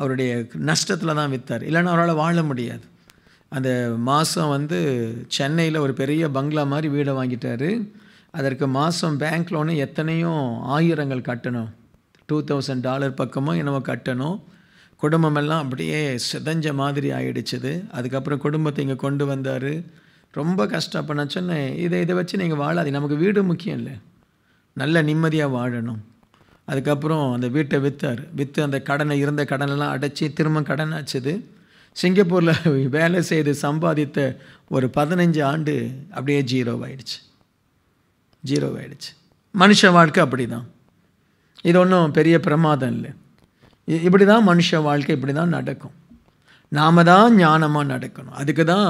[SPEAKER 2] அவருடைய நஷ்டத்தில் தான் விற்றார் இல்லைன்னா அவரால் வாழ முடியாது அந்த மாதம் வந்து சென்னையில் ஒரு பெரிய பங்களா மாதிரி வீடை வாங்கிட்டார் அதற்கு மாதம் பேங்க் லோனு எத்தனையோ ஆயிரங்கள் கட்டணும் டூ தௌசண்ட் டாலர் பக்கமும் என்னமோ கட்டணும் குடும்பமெல்லாம் அப்படியே சிதஞ்ச மாதிரி ஆகிடுச்சிது அதுக்கப்புறம் குடும்பத்தை இங்கே கொண்டு வந்தார் ரொம்ப கஷ்டம் நான் சொன்னேன் இதை இதை வச்சு நீங்கள் வாழாது நமக்கு வீடு முக்கியம் இல்லை நல்ல நிம்மதியாக வாழணும் அதுக்கப்புறம் அந்த வீட்டை விற்றார் விற்று அந்த கடனை இருந்த கடனெல்லாம் அடைச்சி திரும்ப கடன் ஆச்சுது சிங்கப்பூரில் வேலை செய்து சம்பாதித்த ஒரு பதினஞ்சு ஆண்டு அப்படியே ஜீரோவாயிடுச்சு ஜீரோவாயிடுச்சு மனுஷ வாழ்க்கை அப்படி தான் இது ஒன்றும் பெரிய பிரமாதம் இல்லை இப்படி தான் மனுஷ வாழ்க்கை இப்படி தான் நடக்கும் நாம தான் ஞானமாக நடக்கணும் அதுக்கு தான்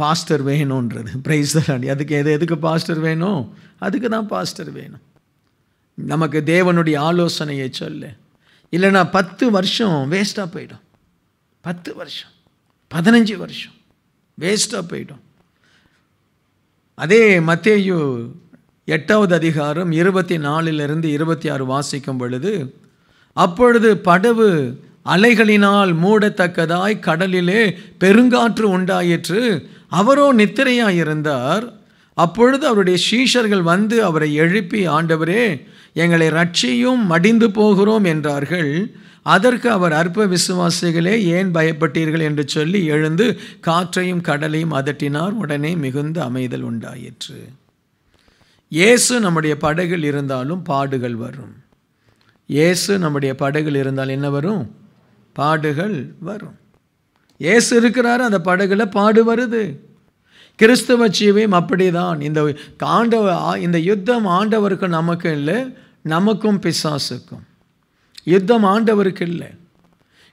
[SPEAKER 2] பாஸ்டர் வேணுன்றது பிரைஸ் அடி அதுக்கு எது எதுக்கு பாஸ்டர் வேணும் அதுக்கு தான் பாஸ்டர் வேணும் நமக்கு தேவனுடைய ஆலோசனையை சொல்லு இல்லைன்னா பத்து வருஷம் வேஸ்ட்டாக போயிடும் பத்து வருஷம் பதினஞ்சு வருஷம் வேஸ்ட்டாக போயிடும் அதே மத்தேயு எட்டாவது அதிகாரம் இருபத்தி நாலிலிருந்து இருபத்தி ஆறு வாசிக்கும் பொழுது அப்பொழுது படவு அலைகளினால் மூடத்தக்கதாய் கடலிலே பெருங்காற்று உண்டாயிற்று அவரோ நித்திரையாயிருந்தார் அப்பொழுது அவருடைய சீஷர்கள் வந்து அவரை எழுப்பி ஆண்டவரே எங்களை ரட்சியும் மடிந்து போகிறோம் என்றார்கள் அதற்கு அவர் அற்ப விசுவாசிகளே ஏன் பயப்பட்டீர்கள் என்று சொல்லி எழுந்து காற்றையும் கடலையும் அதட்டினார் உடனே மிகுந்த அமைதல் உண்டாயிற்று இயேசு நம்முடைய படகில் இருந்தாலும் பாடுகள் வரும் இயேசு நம்முடைய படகில் இருந்தால் என்ன வரும் பாடுகள் வரும் இயேசு இருக்கிறாரு அந்த படகுல பாடு வருது கிறிஸ்தவ ஜீவியம் அப்படிதான் இந்த ஆண்டவ இந்த யுத்தம் ஆண்டவருக்கு நமக்கு இல்லை நமக்கும் பிசாசுக்கும் யுத்தம் ஆண்டவருக்கு இல்லை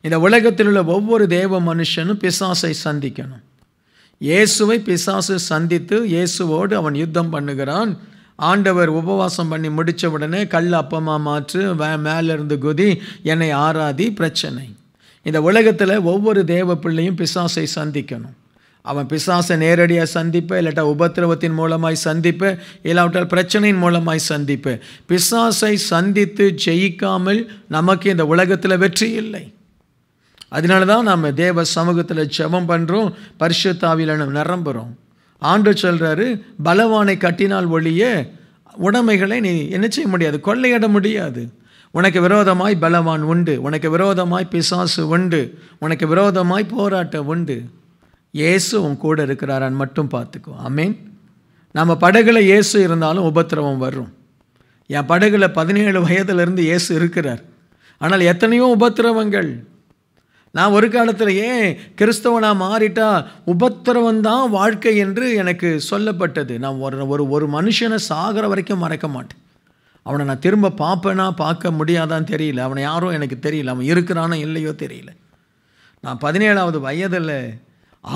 [SPEAKER 2] இந்த உலகத்தில் உள்ள ஒவ்வொரு தேவ மனுஷனும் பிசாசை சந்திக்கணும் இயேசுவை பிசாசு சந்தித்து இயேசுவோடு அவன் யுத்தம் பண்ணுகிறான் ஆண்டவர் உபவாசம் பண்ணி முடித்த உடனே கல் அப்பமாக மாற்று வே மேலேருந்து குதி என்னை ஆராதி பிரச்சனை இந்த உலகத்தில் ஒவ்வொரு தேவ பிள்ளையும் பிசாசை சந்திக்கணும் அவன் பிசாசை நேரடியாக சந்திப்பு இல்லாட்டா உபத்திரவத்தின் மூலமாய் சந்திப்பு இல்லாவிட்டால் பிரச்சனையின் மூலமாய் சந்திப்பு பிசாசை சந்தித்து ஜெயிக்காமல் நமக்கு இந்த உலகத்தில் வெற்றி இல்லை அதனால தான் நம்ம தேவ சமூகத்தில் ஜெபம் பண்ணுறோம் பரிசுத்தாவில நிரம்புகிறோம் ஆண்டு சொல்கிறாரு பலவானை கட்டினால் ஒழிய உடைமைகளை நீ என்ன செய்ய முடியாது கொள்ளையிட முடியாது உனக்கு விரோதமாய் பலவான் உண்டு உனக்கு விரோதமாய் பிசாசு உண்டு உனக்கு விரோதமாய் போராட்டம் உண்டு இயேசு உன் கூட இருக்கிறாரான் மட்டும் பார்த்துக்கோ மீன் நம்ம படகுல இயேசு இருந்தாலும் உபத்திரவம் வரும் என் படகுல பதினேழு வயதுலேருந்து இயேசு இருக்கிறார் ஆனால் எத்தனையோ உபத்திரவங்கள் நான் ஒரு காலத்திலேயே கிறிஸ்தவனாக மாறிட்டால் உபத்திரவம் தான் வாழ்க்கை என்று எனக்கு சொல்லப்பட்டது நான் ஒரு ஒரு ஒரு மனுஷனை சாகிற வரைக்கும் மறக்க மாட்டேன் அவனை நான் திரும்ப பார்ப்பேனா பார்க்க முடியாதான்னு தெரியல அவனை யாரும் எனக்கு தெரியல அவன் இருக்கிறானோ இல்லையோ தெரியல நான் பதினேழாவது வயதில்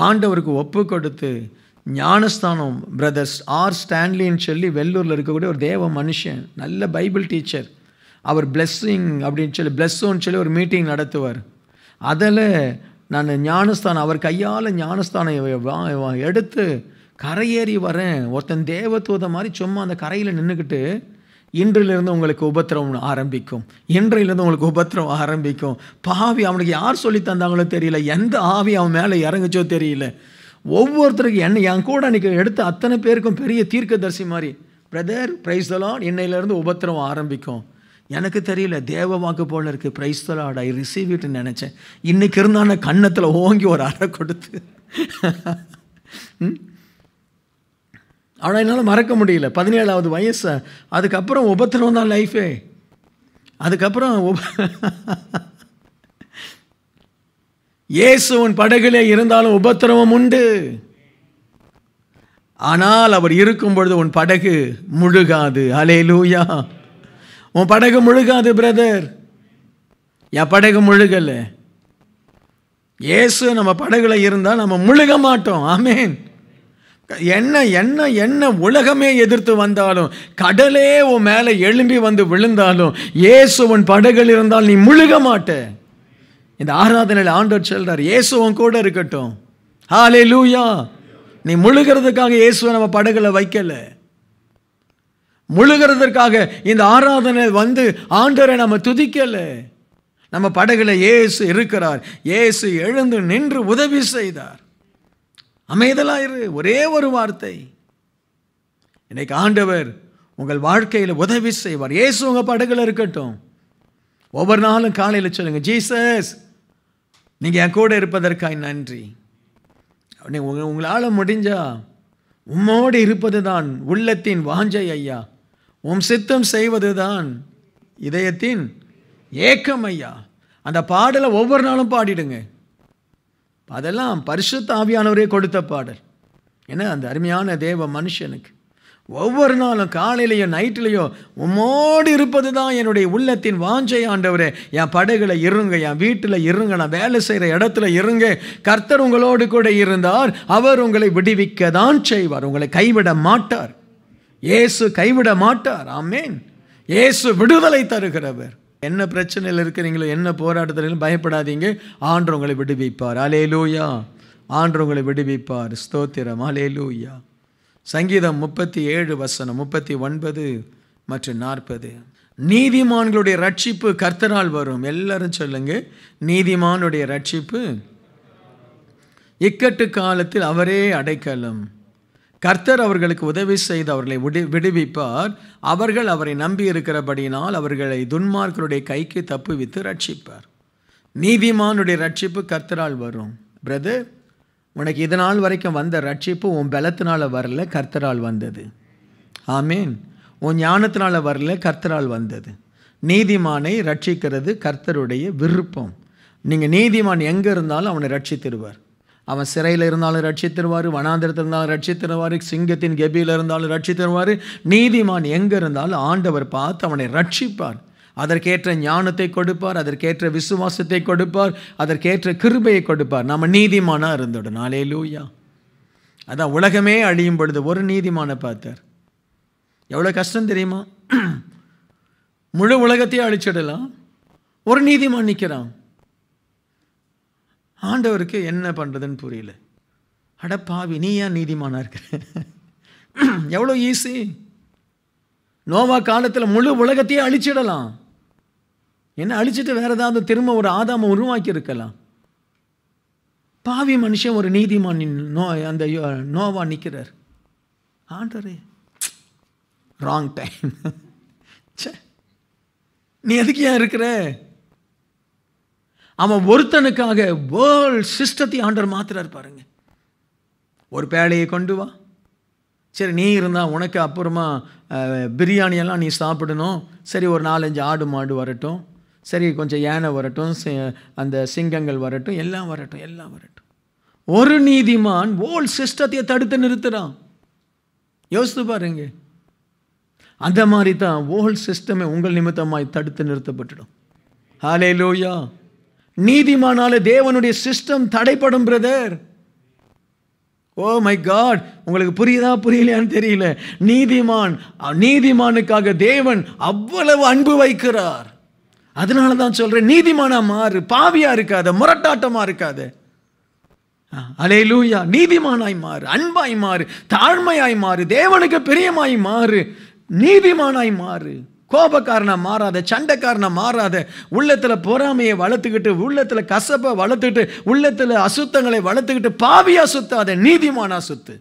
[SPEAKER 2] ஆண்டவருக்கு ஒப்பு கொடுத்து ஞானஸ்தானம் பிரதர்ஸ் ஆர் ஸ்டான்லின்னு சொல்லி வெள்ளூரில் இருக்கக்கூடிய ஒரு தேவ மனுஷன் நல்ல பைபிள் டீச்சர் அவர் பிளெஸ்ஸிங் அப்படின்னு சொல்லி பிளெஸ்ஸோன்னு சொல்லி ஒரு மீட்டிங் நடத்துவார் அதில் நான் ஞானஸ்தானம் அவர் கையால் ஞானஸ்தானம் எடுத்து கரையேறி வரேன் ஒருத்தன் தேவத்துவத மாதிரி சும்மா அந்த கரையில் நின்றுக்கிட்டு இன்றிலிருந்து உங்களுக்கு உபத்திரம் ஆரம்பிக்கும் இன்றையிலிருந்து உங்களுக்கு உபத்திரவம் ஆரம்பிக்கும் பாவி அவனுக்கு யார் சொல்லி தந்தாங்களோ தெரியல எந்த ஆவி அவன் மேலே இறங்குச்சோ தெரியல ஒவ்வொருத்தருக்கும் என்ன என் கூட அன்றைக்கி எடுத்த அத்தனை பேருக்கும் பெரிய தீர்க்கதரிசி மாதிரி பிரதர் பிரைஸ் தலான் இன்னையிலேருந்து உபத்திரவம் ஆரம்பிக்கும் எனக்கு தெரியல தேவ வாக்கு போல இருக்குது பிரைஸ்தலாட் ஐ ரிசீவ் இட்னு நினச்சேன் இன்றைக்கி இருந்தான கன்னத்தில் ஓங்கி ஒரு அறை கொடுத்து ஆனால் என்னால் மறக்க முடியல பதினேழாவது வயசு அதுக்கப்புறம் உபத்திரம் தான் லைஃபே அதுக்கப்புறம் உப இயேசுவன் படகுலே இருந்தாலும் உபத்திரவம் உண்டு ஆனால் அவர் இருக்கும் பொழுது உன் படகு முழுகாது அலே லூயா உன் படகு முழுகாது பிரதர் என் படகு முழுகலை ஏசு நம்ம படகுல இருந்தால் நம்ம முழுக மாட்டோம் ஆமேன் என்ன என்ன என்ன உலகமே எதிர்த்து வந்தாலும் கடலே உன் மேலே எழும்பி வந்து விழுந்தாலும் ஏசு உன் படகுல இருந்தால் நீ முழுக மாட்ட இந்த ஆராதனையில் ஆண்டோர் சொல்கிறார் இயேசு உன் கூட இருக்கட்டும் ஹாலே லூயா நீ முழுகிறதுக்காக இயேசுவை நம்ம படகுல வைக்கலை முழுகிறதற்காக இந்த ஆராதனை வந்து ஆண்டரை நம்ம துதிக்கலை நம்ம படகுல ஏசு இருக்கிறார் ஏசு எழுந்து நின்று உதவி செய்தார் அமைதலாயிரு ஒரே ஒரு வார்த்தை இன்னைக்கு ஆண்டவர் உங்கள் வாழ்க்கையில் உதவி செய்வார் ஏசு உங்கள் படகுல இருக்கட்டும் ஒவ்வொரு நாளும் காலையில் சொல்லுங்கள் ஜீசஸ் நீங்கள் என் கூட இருப்பதற்காய் நன்றி உங்களால் முடிஞ்சால் உம்மோடு இருப்பது தான் உள்ளத்தின் வாஞ்சை ஐயா உம் சித்தம் செய்வதுதான் இதயத்தின் ஏக்கம் ஐயா அந்த பாடலை ஒவ்வொரு நாளும் பாடிடுங்க அதெல்லாம் பரிசுத்த ஆவியானவரே கொடுத்த பாடல் ஏன்னா அந்த அருமையான தேவ மனுஷனுக்கு ஒவ்வொரு நாளும் காலையிலையோ நைட்லேயோ உம்மோடு இருப்பது தான் என்னுடைய உள்ளத்தின் வாஞ்சை ஆண்டவரே என் படகுல இருங்க என் வீட்டில் இருங்க நான் வேலை செய்கிற இடத்துல இருங்க கர்த்தர் உங்களோடு கூட இருந்தார் அவர் உங்களை விடுவிக்க தான் செய்வார் உங்களை கைவிட மாட்டார் இயேசு கைவிட மாட்டார் ஆமேன் இயேசு விடுதலை தருகிறவர் என்ன பிரச்சனையில் இருக்கிறீங்களோ என்ன போராட்டத்தில் பயப்படாதீங்க ஆண்டு உங்களை விடுவிப்பார் அலே லூயா ஆண்டு உங்களை விடுவிப்பார் ஸ்தோத்திரம் அலே லூயா சங்கீதம் முப்பத்தி ஏழு வசனம் முப்பத்தி ஒன்பது மற்றும் நாற்பது நீதிமான்களுடைய ரட்சிப்பு கர்த்தனால் வரும் எல்லாரும் சொல்லுங்க நீதிமானுடைய ரட்சிப்பு இக்கட்டு காலத்தில் அவரே அடைக்கலம் கர்த்தர் அவர்களுக்கு உதவி செய்து அவர்களை விடு விடுவிப்பார் அவர்கள் அவரை நம்பி இருக்கிறபடியினால் அவர்களை துன்மார்களுடைய கைக்கு தப்புவித்து ரட்சிப்பார் நீதிமானுடைய ரட்சிப்பு கர்த்தரால் வரும் பிரதர் உனக்கு இது நாள் வரைக்கும் வந்த ரட்சிப்பு உன் பலத்தினால் வரல கர்த்தரால் வந்தது ஆமேன் உன் ஞானத்தினால் வரல கர்த்தரால் வந்தது நீதிமானை ரட்சிக்கிறது கர்த்தருடைய விருப்பம் நீங்கள் நீதிமான் எங்கே இருந்தாலும் அவனை ரட்சித்திருவார் அவன் சிறையில் இருந்தாலும் ரட்சித்திருவார் வனாந்திரத்தில் இருந்தாலும் ரட்சித்திருவார் சிங்கத்தின் கெபியில் இருந்தாலும் ரட்சித்திருவார் நீதிமான் எங்கே இருந்தாலும் ஆண்டவர் பார்த்து அவனை ரட்சிப்பார் அதற்கேற்ற ஞானத்தை கொடுப்பார் அதற்கேற்ற விசுவாசத்தை கொடுப்பார் அதற்கேற்ற கிருபையை கொடுப்பார் நம்ம நீதிமானாக இருந்துடும் நாளே லூயா அதான் உலகமே அழியும் பொழுது ஒரு நீதிமானை பார்த்தார் எவ்வளோ கஷ்டம் தெரியுமா முழு உலகத்தையே அழிச்சிடலாம் ஒரு நீதிமான் நிற்கிறான் ஆண்டவருக்கு என்ன பண்ணுறதுன்னு புரியல அடப்பாவி நீ ஏன் நீதிமானாக இருக்க எவ்வளோ ஈஸி நோவா காலத்தில் முழு உலகத்தையே அழிச்சிடலாம் என்ன அழிச்சிட்டு வேறு ஏதாவது திரும்ப ஒரு ஆதாமம் உருவாக்கி இருக்கலாம் பாவி மனுஷன் ஒரு நீதிமான் நோ அந்த நோவா நிற்கிறார் ஆண்டரே ராங் டைம் சே நீ எதுக்கு ஏன் இருக்கிற அவன் ஒருத்தனுக்காக வேர்ல்ட் சிஸ்டத்தை ஆண்டர் மாத்திரா இருப்பாருங்க ஒரு பேழையை கொண்டு வா சரி நீ இருந்தால் உனக்கு அப்புறமா பிரியாணியெல்லாம் நீ சாப்பிடணும் சரி ஒரு நாலஞ்சு ஆடு மாடு வரட்டும் சரி கொஞ்சம் யானை வரட்டும் அந்த சிங்கங்கள் வரட்டும் எல்லாம் வரட்டும் எல்லாம் வரட்டும் ஒரு நீதிமான் ஓல் சிஸ்டத்தையே தடுத்து நிறுத்துகிறான் யோசித்து பாருங்க அந்த மாதிரி தான் ஓல் சிஸ்டமே உங்கள் நிமித்தமாய் தடுத்து நிறுத்தப்பட்டுடும் ஹாலே லோயா நீதிமானால தேவனுடைய சிஸ்டம் தடைப்படும் பிரதர் ஓ மை காட் உங்களுக்கு புரியுதா புரியலையான்னு தெரியல நீதிமான் நீதிமானுக்காக தேவன் அவ்வளவு அன்பு வைக்கிறார் அதனால தான் சொல்கிறேன் நீதிமானாக மாறு பாவியாக இருக்காத முரட்டாட்டமாக இருக்காத அலே லூயா நீதிமானாய் மாறு அன்பாய் மாறு தாழ்மையாய் மாறு தேவனுக்கு பிரியமாய் மாறு நீதிமானாய் மாறு கோபக்காரனை மாறாத சண்டைக்காரனை மாறாத உள்ளத்தில் பொறாமையை வளர்த்துக்கிட்டு உள்ளத்தில் கசப்பை வளர்த்துக்கிட்டு உள்ளத்தில் அசுத்தங்களை வளர்த்துக்கிட்டு பாவியாக சுத்தாத நீதிமானா சுத்து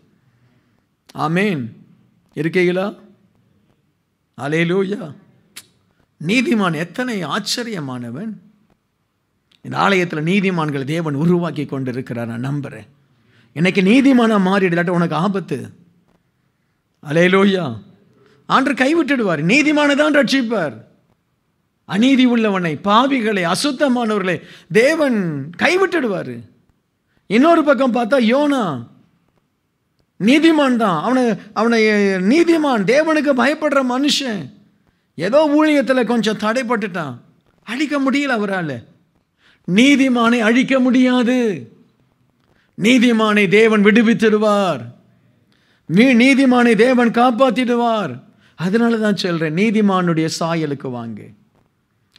[SPEAKER 2] ஆமேன் இருக்கீங்களா அலையிலூயா நீதிமான் எத்தனை ஆச்சரியமானவன் இந்த ஆலயத்தில் நீதிமான்கள் தேவன் உருவாக்கி கொண்டு இருக்கிறார் நான் நம்புகிறேன் இன்னைக்கு நீதிமானாக மாறிடுதாட்ட உனக்கு ஆபத்து அலையிலோயா ஆண்டு கைவிட்டுடுவார் நீதிமான தான் ரட்சிப்பார் அநீதி உள்ளவனை பாவிகளை அசுத்தமானவர்களை தேவன் கைவிட்டுடுவார் இன்னொரு பக்கம் பார்த்தா யோனா நீதிமான் தான் அவனை அவனை நீதிமான் தேவனுக்கு பயப்படுற மனுஷன் ஏதோ ஊழியத்தில் கொஞ்சம் தடைப்பட்டுட்டான் அழிக்க முடியல அவரால் நீதிமானை அழிக்க முடியாது நீதிமானை தேவன் விடுவித்திடுவார் நீ நீதிமானை தேவன் காப்பாற்றிடுவார் அதனால தான் சொல்கிறேன் நீதிமானுடைய சாயலுக்கு வாங்க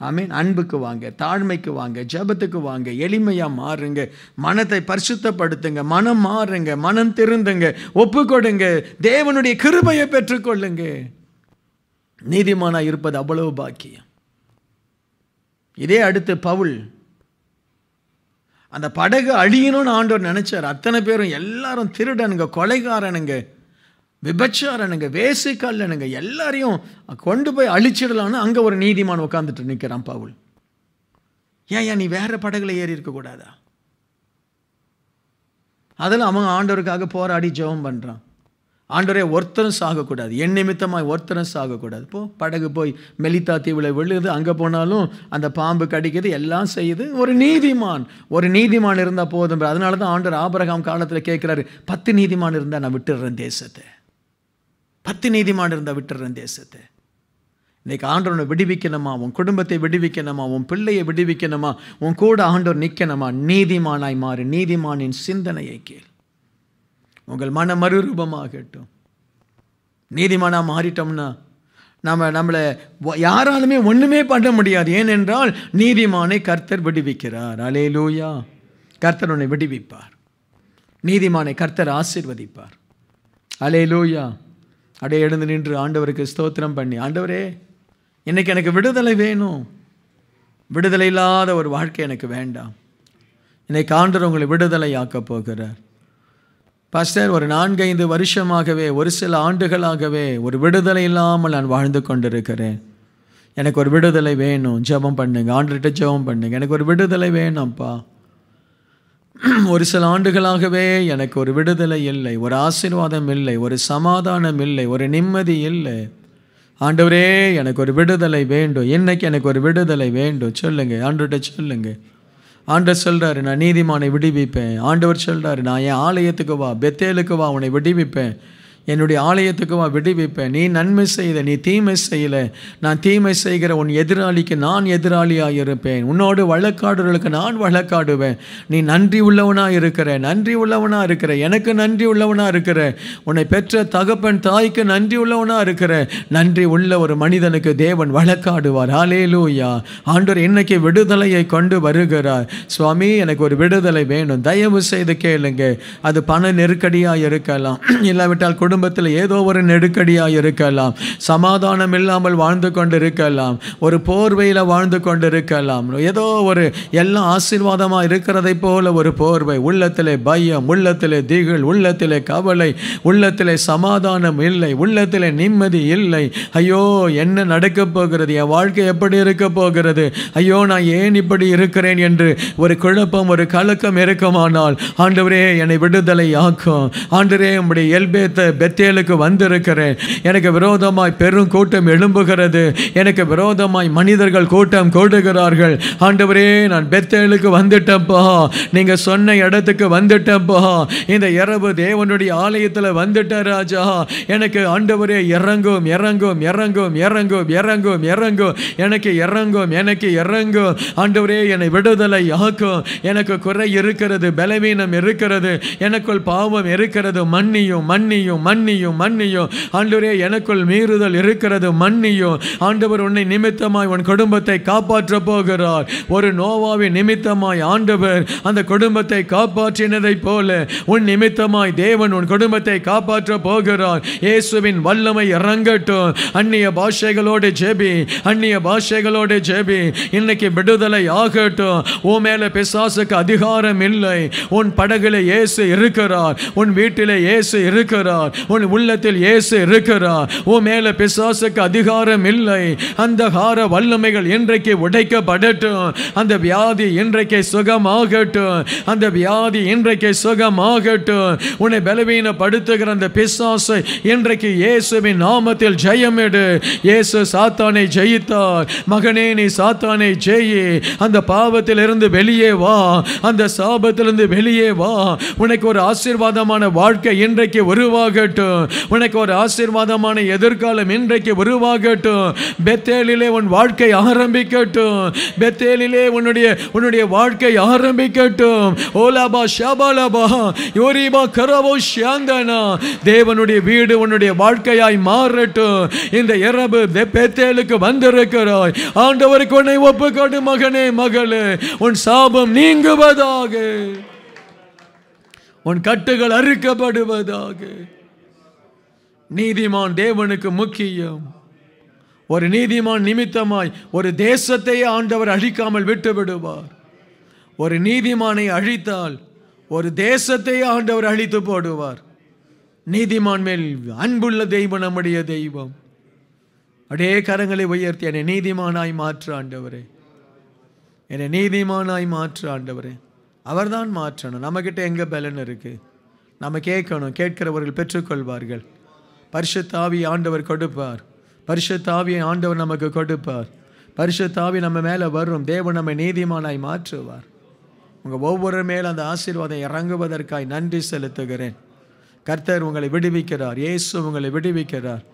[SPEAKER 2] ஆமீன் அன்புக்கு வாங்க தாழ்மைக்கு வாங்க ஜபத்துக்கு வாங்க எளிமையாக மாறுங்க மனத்தை பரிசுத்தப்படுத்துங்க மனம் மாறுங்க மனம் திருந்துங்க ஒப்பு கொடுங்க தேவனுடைய கிருபையை பெற்றுக்கொள்ளுங்க நீதிமானாக இருப்பது அவ்வளவு பாக்கியம் இதே அடுத்து பவுல் அந்த படகு அழியணும்னு ஆண்டோர் நினச்சார் அத்தனை பேரும் எல்லாரும் திருடனுங்க கொலைகாரனுங்க விபச்சாரனுங்க வேசிக்காலனுங்க எல்லாரையும் கொண்டு போய் அழிச்சிடலான்னு அங்கே ஒரு நீதிமான் உட்காந்துட்டு நிற்கிறான் பவுல் ஏன் நீ வேறு படகுல ஏறி இருக்கக்கூடாதா அதில் அவன் ஆண்டவருக்காக போராடி ஜெபம் பண்ணுறான் ஆண்டவரே ஒருத்தரும் சாகக்கூடாது என் நிமித்தமாக ஒருத்தரும் சாகக்கூடாது போ படகு போய் மெலித்தா தீவில் விழுது அங்கே போனாலும் அந்த பாம்பு கடிக்குது எல்லாம் செய்யுது ஒரு நீதிமான் ஒரு நீதிமான் இருந்தால் போதும் அதனால தான் ஆண்டவர் ஆபரகாம் காலத்தில் கேட்குறாரு பத்து நீதிமான் இருந்தால் நான் விட்டுடுறேன் தேசத்தை பத்து நீதிமான் இருந்தால் விட்டுறேன் தேசத்தை இன்றைக்கி ஆண்டவனை விடுவிக்கணுமா உன் குடும்பத்தை விடுவிக்கணுமா உன் பிள்ளையை விடுவிக்கணுமா உன் கூட ஆண்டவர் நிற்கணுமா நீதிமானாய் மாறு நீதிமானின் சிந்தனையை கேள் உங்கள் மன மறுரூபமாகட்டும் நீதிமானாக மாறிட்டோம்னா நம்ம நம்மளை யாராலுமே ஒன்றுமே பண்ண முடியாது ஏனென்றால் நீதிமானை கர்த்தர் விடுவிக்கிறார் அலே லூயா கர்த்தர் உன்னை விடுவிப்பார் நீதிமானை கர்த்தர் ஆசிர்வதிப்பார் அலே லூயா அப்படியே எழுந்து நின்று ஆண்டவருக்கு ஸ்தோத்திரம் பண்ணி ஆண்டவரே இன்றைக்கி எனக்கு விடுதலை வேணும் விடுதலை இல்லாத ஒரு வாழ்க்கை எனக்கு வேண்டாம் இன்றைக்கு ஆண்டவர் உங்களை விடுதலை ஆக்கப் போகிறார் பாஸ்டர் ஒரு நான்கைந்து வருஷமாகவே ஒரு சில ஆண்டுகளாகவே ஒரு விடுதலை இல்லாமல் நான் வாழ்ந்து கொண்டிருக்கிறேன் எனக்கு ஒரு விடுதலை வேணும் ஜபம் பண்ணுங்கள் ஆண்டுகிட்ட ஜபம் பண்ணுங்கள் எனக்கு ஒரு விடுதலை வேணும்ப்பா ஒரு சில ஆண்டுகளாகவே எனக்கு ஒரு விடுதலை இல்லை ஒரு ஆசீர்வாதம் இல்லை ஒரு சமாதானம் இல்லை ஒரு நிம்மதி இல்லை ஆண்டவரே எனக்கு ஒரு விடுதலை வேண்டும் இன்னைக்கு எனக்கு ஒரு விடுதலை வேண்டும் சொல்லுங்கள் ஆண்டுகிட்ட சொல்லுங்கள் ஆண்டவர் சொல்கிறாரு நான் நீதிமானை விடுவிப்பேன் ஆண்டவர் சொல்கிறாரு நான் என் ஆலயத்துக்கு வா பெத்தேலுக்கு வா உன்னை விடுவிப்பேன் என்னுடைய ஆலயத்துக்கும் விடுவிப்பேன் நீ நன்மை செய்த நீ தீமை செய்யலை நான் தீமை செய்கிற உன் எதிராளிக்கு நான் எதிராளியாக இருப்பேன் உன்னோடு வழக்காடுகளுக்கு நான் வழக்காடுவேன் நீ நன்றி உள்ளவனாக இருக்கிற நன்றி உள்ளவனாக இருக்கிற எனக்கு நன்றி உள்ளவனாக இருக்கிற உன்னை பெற்ற தகப்பன் தாய்க்கு நன்றி உள்ளவனாக இருக்கிற நன்றி உள்ள ஒரு மனிதனுக்கு தேவன் வழக்காடுவார் ஆலேலூயா ஆண்டோர் இன்னைக்கு விடுதலையை கொண்டு வருகிறார் சுவாமி எனக்கு ஒரு விடுதலை வேணும் தயவு செய்து கேளுங்க அது பண நெருக்கடியாக இருக்கலாம் இல்லாவிட்டால் குடும்ப குடும்பத்தில் ஏதோ ஒரு நெருக்கடியாக இருக்கலாம் சமாதானம் இல்லாமல் வாழ்ந்து கொண்டு இருக்கலாம் ஒரு போர்வையில் வாழ்ந்து கொண்டு இருக்கலாம் ஏதோ ஒரு எல்லாம் ஆசீர்வாதமாக இருக்கிறதை போல ஒரு போர்வை உள்ளத்திலே பயம் உள்ளத்திலே திகில் உள்ளத்திலே கவலை உள்ளத்திலே சமாதானம் இல்லை உள்ளத்திலே நிம்மதி இல்லை ஐயோ என்ன நடக்க போகிறது என் வாழ்க்கை எப்படி இருக்க போகிறது ஐயோ நான் ஏன் இப்படி இருக்கிறேன் என்று ஒரு குழப்பம் ஒரு கலக்கம் இருக்குமானால் ஆண்டவரே என்னை விடுதலை ஆக்கும் ஆண்டவரே உம்முடைய இயல்பேத்த பெத்தேலுக்கு வந்திருக்கிறேன் எனக்கு விரோதமாய் பெரும் கூட்டம் எழும்புகிறது எனக்கு விரோதமாய் மனிதர்கள் கூட்டம் கூடுகிறார்கள் ஆண்டவரே நான் பெத்தேலுக்கு வந்துட்டேன்ப்பா நீங்கள் சொன்ன இடத்துக்கு வந்துட்டேன்ப்பா இந்த இரவு தேவனுடைய ஆலயத்தில் வந்துட்டேன் ராஜா எனக்கு ஆண்டவரே இறங்கும் இறங்கும் இறங்கும் இறங்கும் இறங்கும் இறங்கும் எனக்கு இறங்கும் எனக்கு இறங்கும் ஆண்டவரே என்னை விடுதலை ஆக்கும் எனக்கு குறை இருக்கிறது பலவீனம் இருக்கிறது எனக்குள் பாவம் இருக்கிறது மன்னியும் மன்னியும் மன்னியும் மன்னியும் ஆண்டவரே எனக்குள் மீறுதல் இருக்கிறது மன்னியும் ஆண்டவர் உன்னை நிமித்தமாய் உன் குடும்பத்தை காப்பாற்ற போகிறார் ஒரு நோவாவின் நிமித்தமாய் ஆண்டவர் அந்த குடும்பத்தை காப்பாற்றினதைப் போல உன் நிமித்தமாய் தேவன் உன் குடும்பத்தை காப்பாற்ற போகிறார் இயேசுவின் வல்லமை இறங்கட்டும் அந்நிய பாஷைகளோடு ஜெபி அந்நிய பாஷைகளோடு ஜெபி இன்னைக்கு விடுதலை ஆகட்டும் உன் மேல பிசாசுக்கு அதிகாரம் இல்லை உன் படகுல இயேசு இருக்கிறார் உன் வீட்டில் இயேசு இருக்கிறார் உன் உள்ளத்தில் இயேசு இருக்கிறார் உன் மேலே பிசாசுக்கு அதிகாரம் இல்லை அந்த கார வல்லமைகள் இன்றைக்கு உடைக்கப்படட்டும் அந்த வியாதி இன்றைக்கு சுகமாகட்டும் அந்த வியாதி இன்றைக்கு சுகமாகட்டும் உன்னை பலவீனப்படுத்துகிற அந்த பிசாசு இன்றைக்கு இயேசுவின் நாமத்தில் ஜெயமிடு இயேசு சாத்தானை ஜெயித்தார் மகனே நீ சாத்தானை ஜெயி அந்த பாவத்திலிருந்து வெளியே வா அந்த சாபத்திலிருந்து வெளியே வா உனக்கு ஒரு ஆசீர்வாதமான வாழ்க்கை இன்றைக்கு உருவாகட்டும் வருவாகட்டும் உனக்கு ஒரு ஆசீர்வாதமான எதிர்காலம் இன்றைக்கு உருவாகட்டும் பெத்தேலிலே உன் வாழ்க்கை ஆரம்பிக்கட்டும் பெத்தேலிலே உன்னுடைய உன்னுடைய வாழ்க்கை ஆரம்பிக்கட்டும் ஓலாபா ஷாபாலாபா யோரிபா கரவோ ஷாந்தனா தேவனுடைய வீடு உன்னுடைய வாழ்க்கையாய் மாறட்டும் இந்த இரவு பெத்தேலுக்கு வந்திருக்கிறாய் ஆண்டவருக்கு உன்னை ஒப்புக்காடு மகனே மகளே உன் சாபம் நீங்குவதாக உன் கட்டுகள் அறுக்கப்படுவதாக நீதிமான் தேவனுக்கு முக்கியம் ஒரு நீதிமான் நிமித்தமாய் ஒரு தேசத்தையே ஆண்டவர் அழிக்காமல் விட்டு விடுவார் ஒரு நீதிமானை அழித்தால் ஒரு தேசத்தையே ஆண்டவர் அழித்து போடுவார் நீதிமான் மேல் அன்புள்ள தெய்வம் நம்முடைய தெய்வம் அடே கரங்களை உயர்த்தி என்னை நீதிமானாய் மாற்று ஆண்டவரே என்னை நீதிமானாய் மாற்று ஆண்டவரே அவர்தான் மாற்றணும் நம்மக்கிட்ட எங்கே பலன் இருக்குது நம்ம கேட்கணும் கேட்கிறவர்கள் பெற்றுக்கொள்வார்கள் பரிசுத்தாவி ஆண்டவர் கொடுப்பார் பரிசுத்தாவியை ஆண்டவர் நமக்கு கொடுப்பார் பரிசுத்தாவி நம்ம மேலே வரும் தேவன் நம்மை நீதிமானாய் மாற்றுவார் உங்கள் ஒவ்வொரு மேலும் அந்த ஆசீர்வாதம் இறங்குவதற்காய் நன்றி செலுத்துகிறேன் கர்த்தர் உங்களை விடுவிக்கிறார் இயேசு உங்களை விடுவிக்கிறார்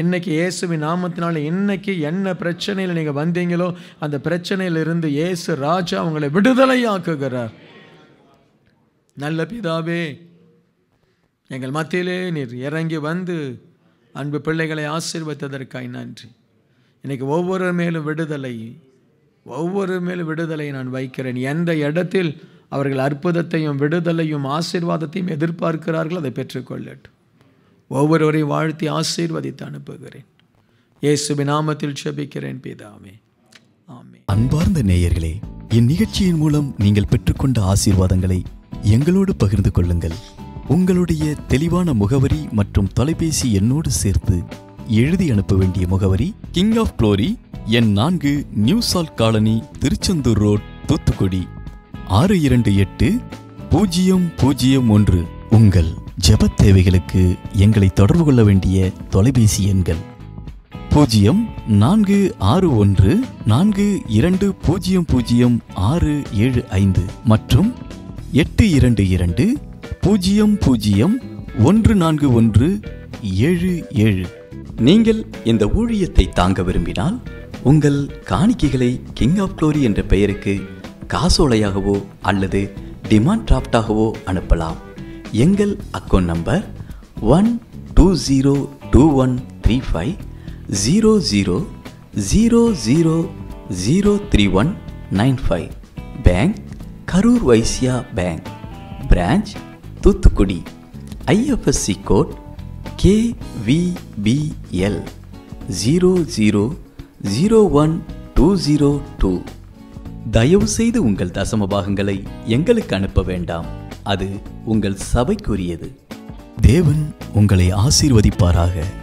[SPEAKER 2] இன்னைக்கு இயேசுவின் நாமத்தினால இன்னைக்கு என்ன பிரச்சனையில் நீங்கள் வந்தீங்களோ அந்த பிரச்சனையிலிருந்து இயேசு ராஜா உங்களை விடுதலையாக்குகிறார் நல்ல பிதாவே எங்கள் மத்தியிலே நீர் இறங்கி வந்து அன்பு பிள்ளைகளை ஆசீர்வத்ததற்காய் நன்றி இன்னைக்கு ஒவ்வொரு மேலும் விடுதலை ஒவ்வொரு மேலும் விடுதலை நான் வைக்கிறேன் எந்த இடத்தில் அவர்கள் அற்புதத்தையும் விடுதலையும் ஆசீர்வாதத்தையும் எதிர்பார்க்கிறார்கள் அதை பெற்றுக்கொள்ளட்டும் ஒவ்வொருவரையும் வாழ்த்தி ஆசீர்வதித்து அனுப்புகிறேன் இயேசுபி நாமத்தில் செபிக்கிறேன் பிதாமே
[SPEAKER 1] ஆமே அன்பார்ந்த நேயர்களே இந்நிகழ்ச்சியின் மூலம் நீங்கள் பெற்றுக்கொண்ட ஆசீர்வாதங்களை எங்களோடு பகிர்ந்து கொள்ளுங்கள் உங்களுடைய தெளிவான முகவரி மற்றும் தொலைபேசி எண்ணோடு சேர்த்து எழுதி அனுப்ப வேண்டிய முகவரி கிங் ஆஃப் குளோரி என் நான்கு new salt colony Tiruchendur road Thoothukudi ஆறு இரண்டு எட்டு பூஜ்ஜியம் பூஜ்ஜியம் ஒன்று உங்கள் ஜப தேவைகளுக்கு எங்களை தொடர்பு கொள்ள வேண்டிய தொலைபேசி எண்கள் பூஜ்ஜியம் நான்கு ஆறு ஒன்று நான்கு இரண்டு பூஜ்ஜியம் பூஜ்ஜியம் ஆறு ஏழு ஐந்து மற்றும் எட்டு இரண்டு இரண்டு பூஜ்ஜியம் பூஜ்ஜியம் ஒன்று நான்கு ஒன்று ஏழு ஏழு நீங்கள் இந்த ஊழியத்தை தாங்க விரும்பினால் உங்கள் காணிக்கைகளை கிங் ஆஃப் க்ளோரி என்ற பெயருக்கு காசோலையாகவோ அல்லது டிமாண்ட் டிராஃப்டாகவோ அனுப்பலாம் எங்கள் account number one two zero two one three five zero zero zero zero zero three one nine five bank Karur Vysya bank branch Thoothukudi IFSC code KVBL zero zero zero one two zero two தயவுசெய்து உங்கள் தசமபாகங்களை எங்களுக்கு அனுப்ப வேண்டாம் அது உங்கள் சபைக்குரியது தேவன் உங்களை ஆசீர்வதிப்பாராக